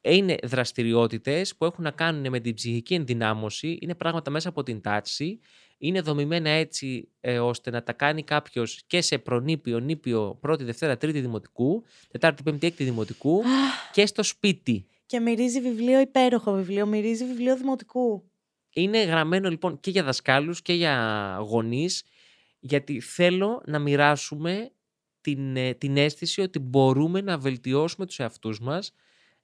ε, είναι δραστηριότητες που έχουν να κάνουν με την ψυχική ενδυνάμωση, είναι πράγματα μέσα από την τάξη είναι δομημένα έτσι ε, ώστε να τα κάνει κάποιος και σε προνήπιο, νήπιο, πρώτη, δευτέρα, τρίτη δημοτικού, τετάρτη, πέμπτη, έκτη δημοτικού και στο σπίτι.
Και μυρίζει βιβλίο υπέροχο βιβλίο, μυρίζει βιβλίο δημοτικού.
Είναι γραμμένο λοιπόν και για δασκάλους και για γονείς γιατί θέλω να μοιράσουμε την, ε, την αίσθηση ότι μπορούμε να βελτιώσουμε τους εαυτούς μας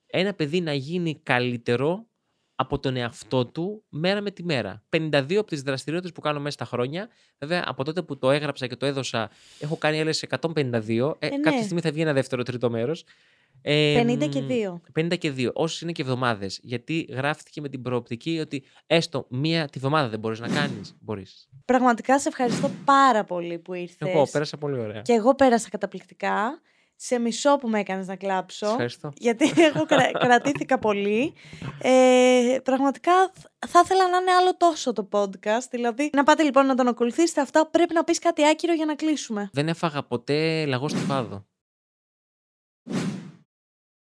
ένα παιδί να γίνει καλύτερο από τον εαυτό του μέρα με τη μέρα. 52 από τις δραστηριότητες που κάνω μέσα στα χρόνια. Βέβαια, από τότε που το έγραψα και το έδωσα, έχω κάνει άλλες 152. Ε, ε, Κάποια ναι. στιγμή θα βγει ένα δεύτερο, τρίτο μέρος. Ε, 52. 52. και 2. Όσες είναι και εβδομάδες. Γιατί γράφτηκε με την προοπτική ότι έστω μία τη βδομάδα δεν μπορείς να κάνεις. [LAUGHS] μπορείς.
Πραγματικά σε ευχαριστώ πάρα πολύ που ήρθε. Εγώ πέρασα
πολύ ωραία. Και εγώ
πέρασα καταπληκτικά σε μισό που με έκανες να κλάψω. Ευχαριστώ. Γιατί εγώ [LAUGHS] κρατήθηκα πολύ. Ε, πραγματικά θα ήθελα να είναι άλλο τόσο το podcast. Δηλαδή, να πάτε λοιπόν να τον ακολουθήσετε. Αυτά πρέπει να πεις κάτι άκυρο για να κλείσουμε.
Δεν έφαγα ποτέ λαγό στο φάδο.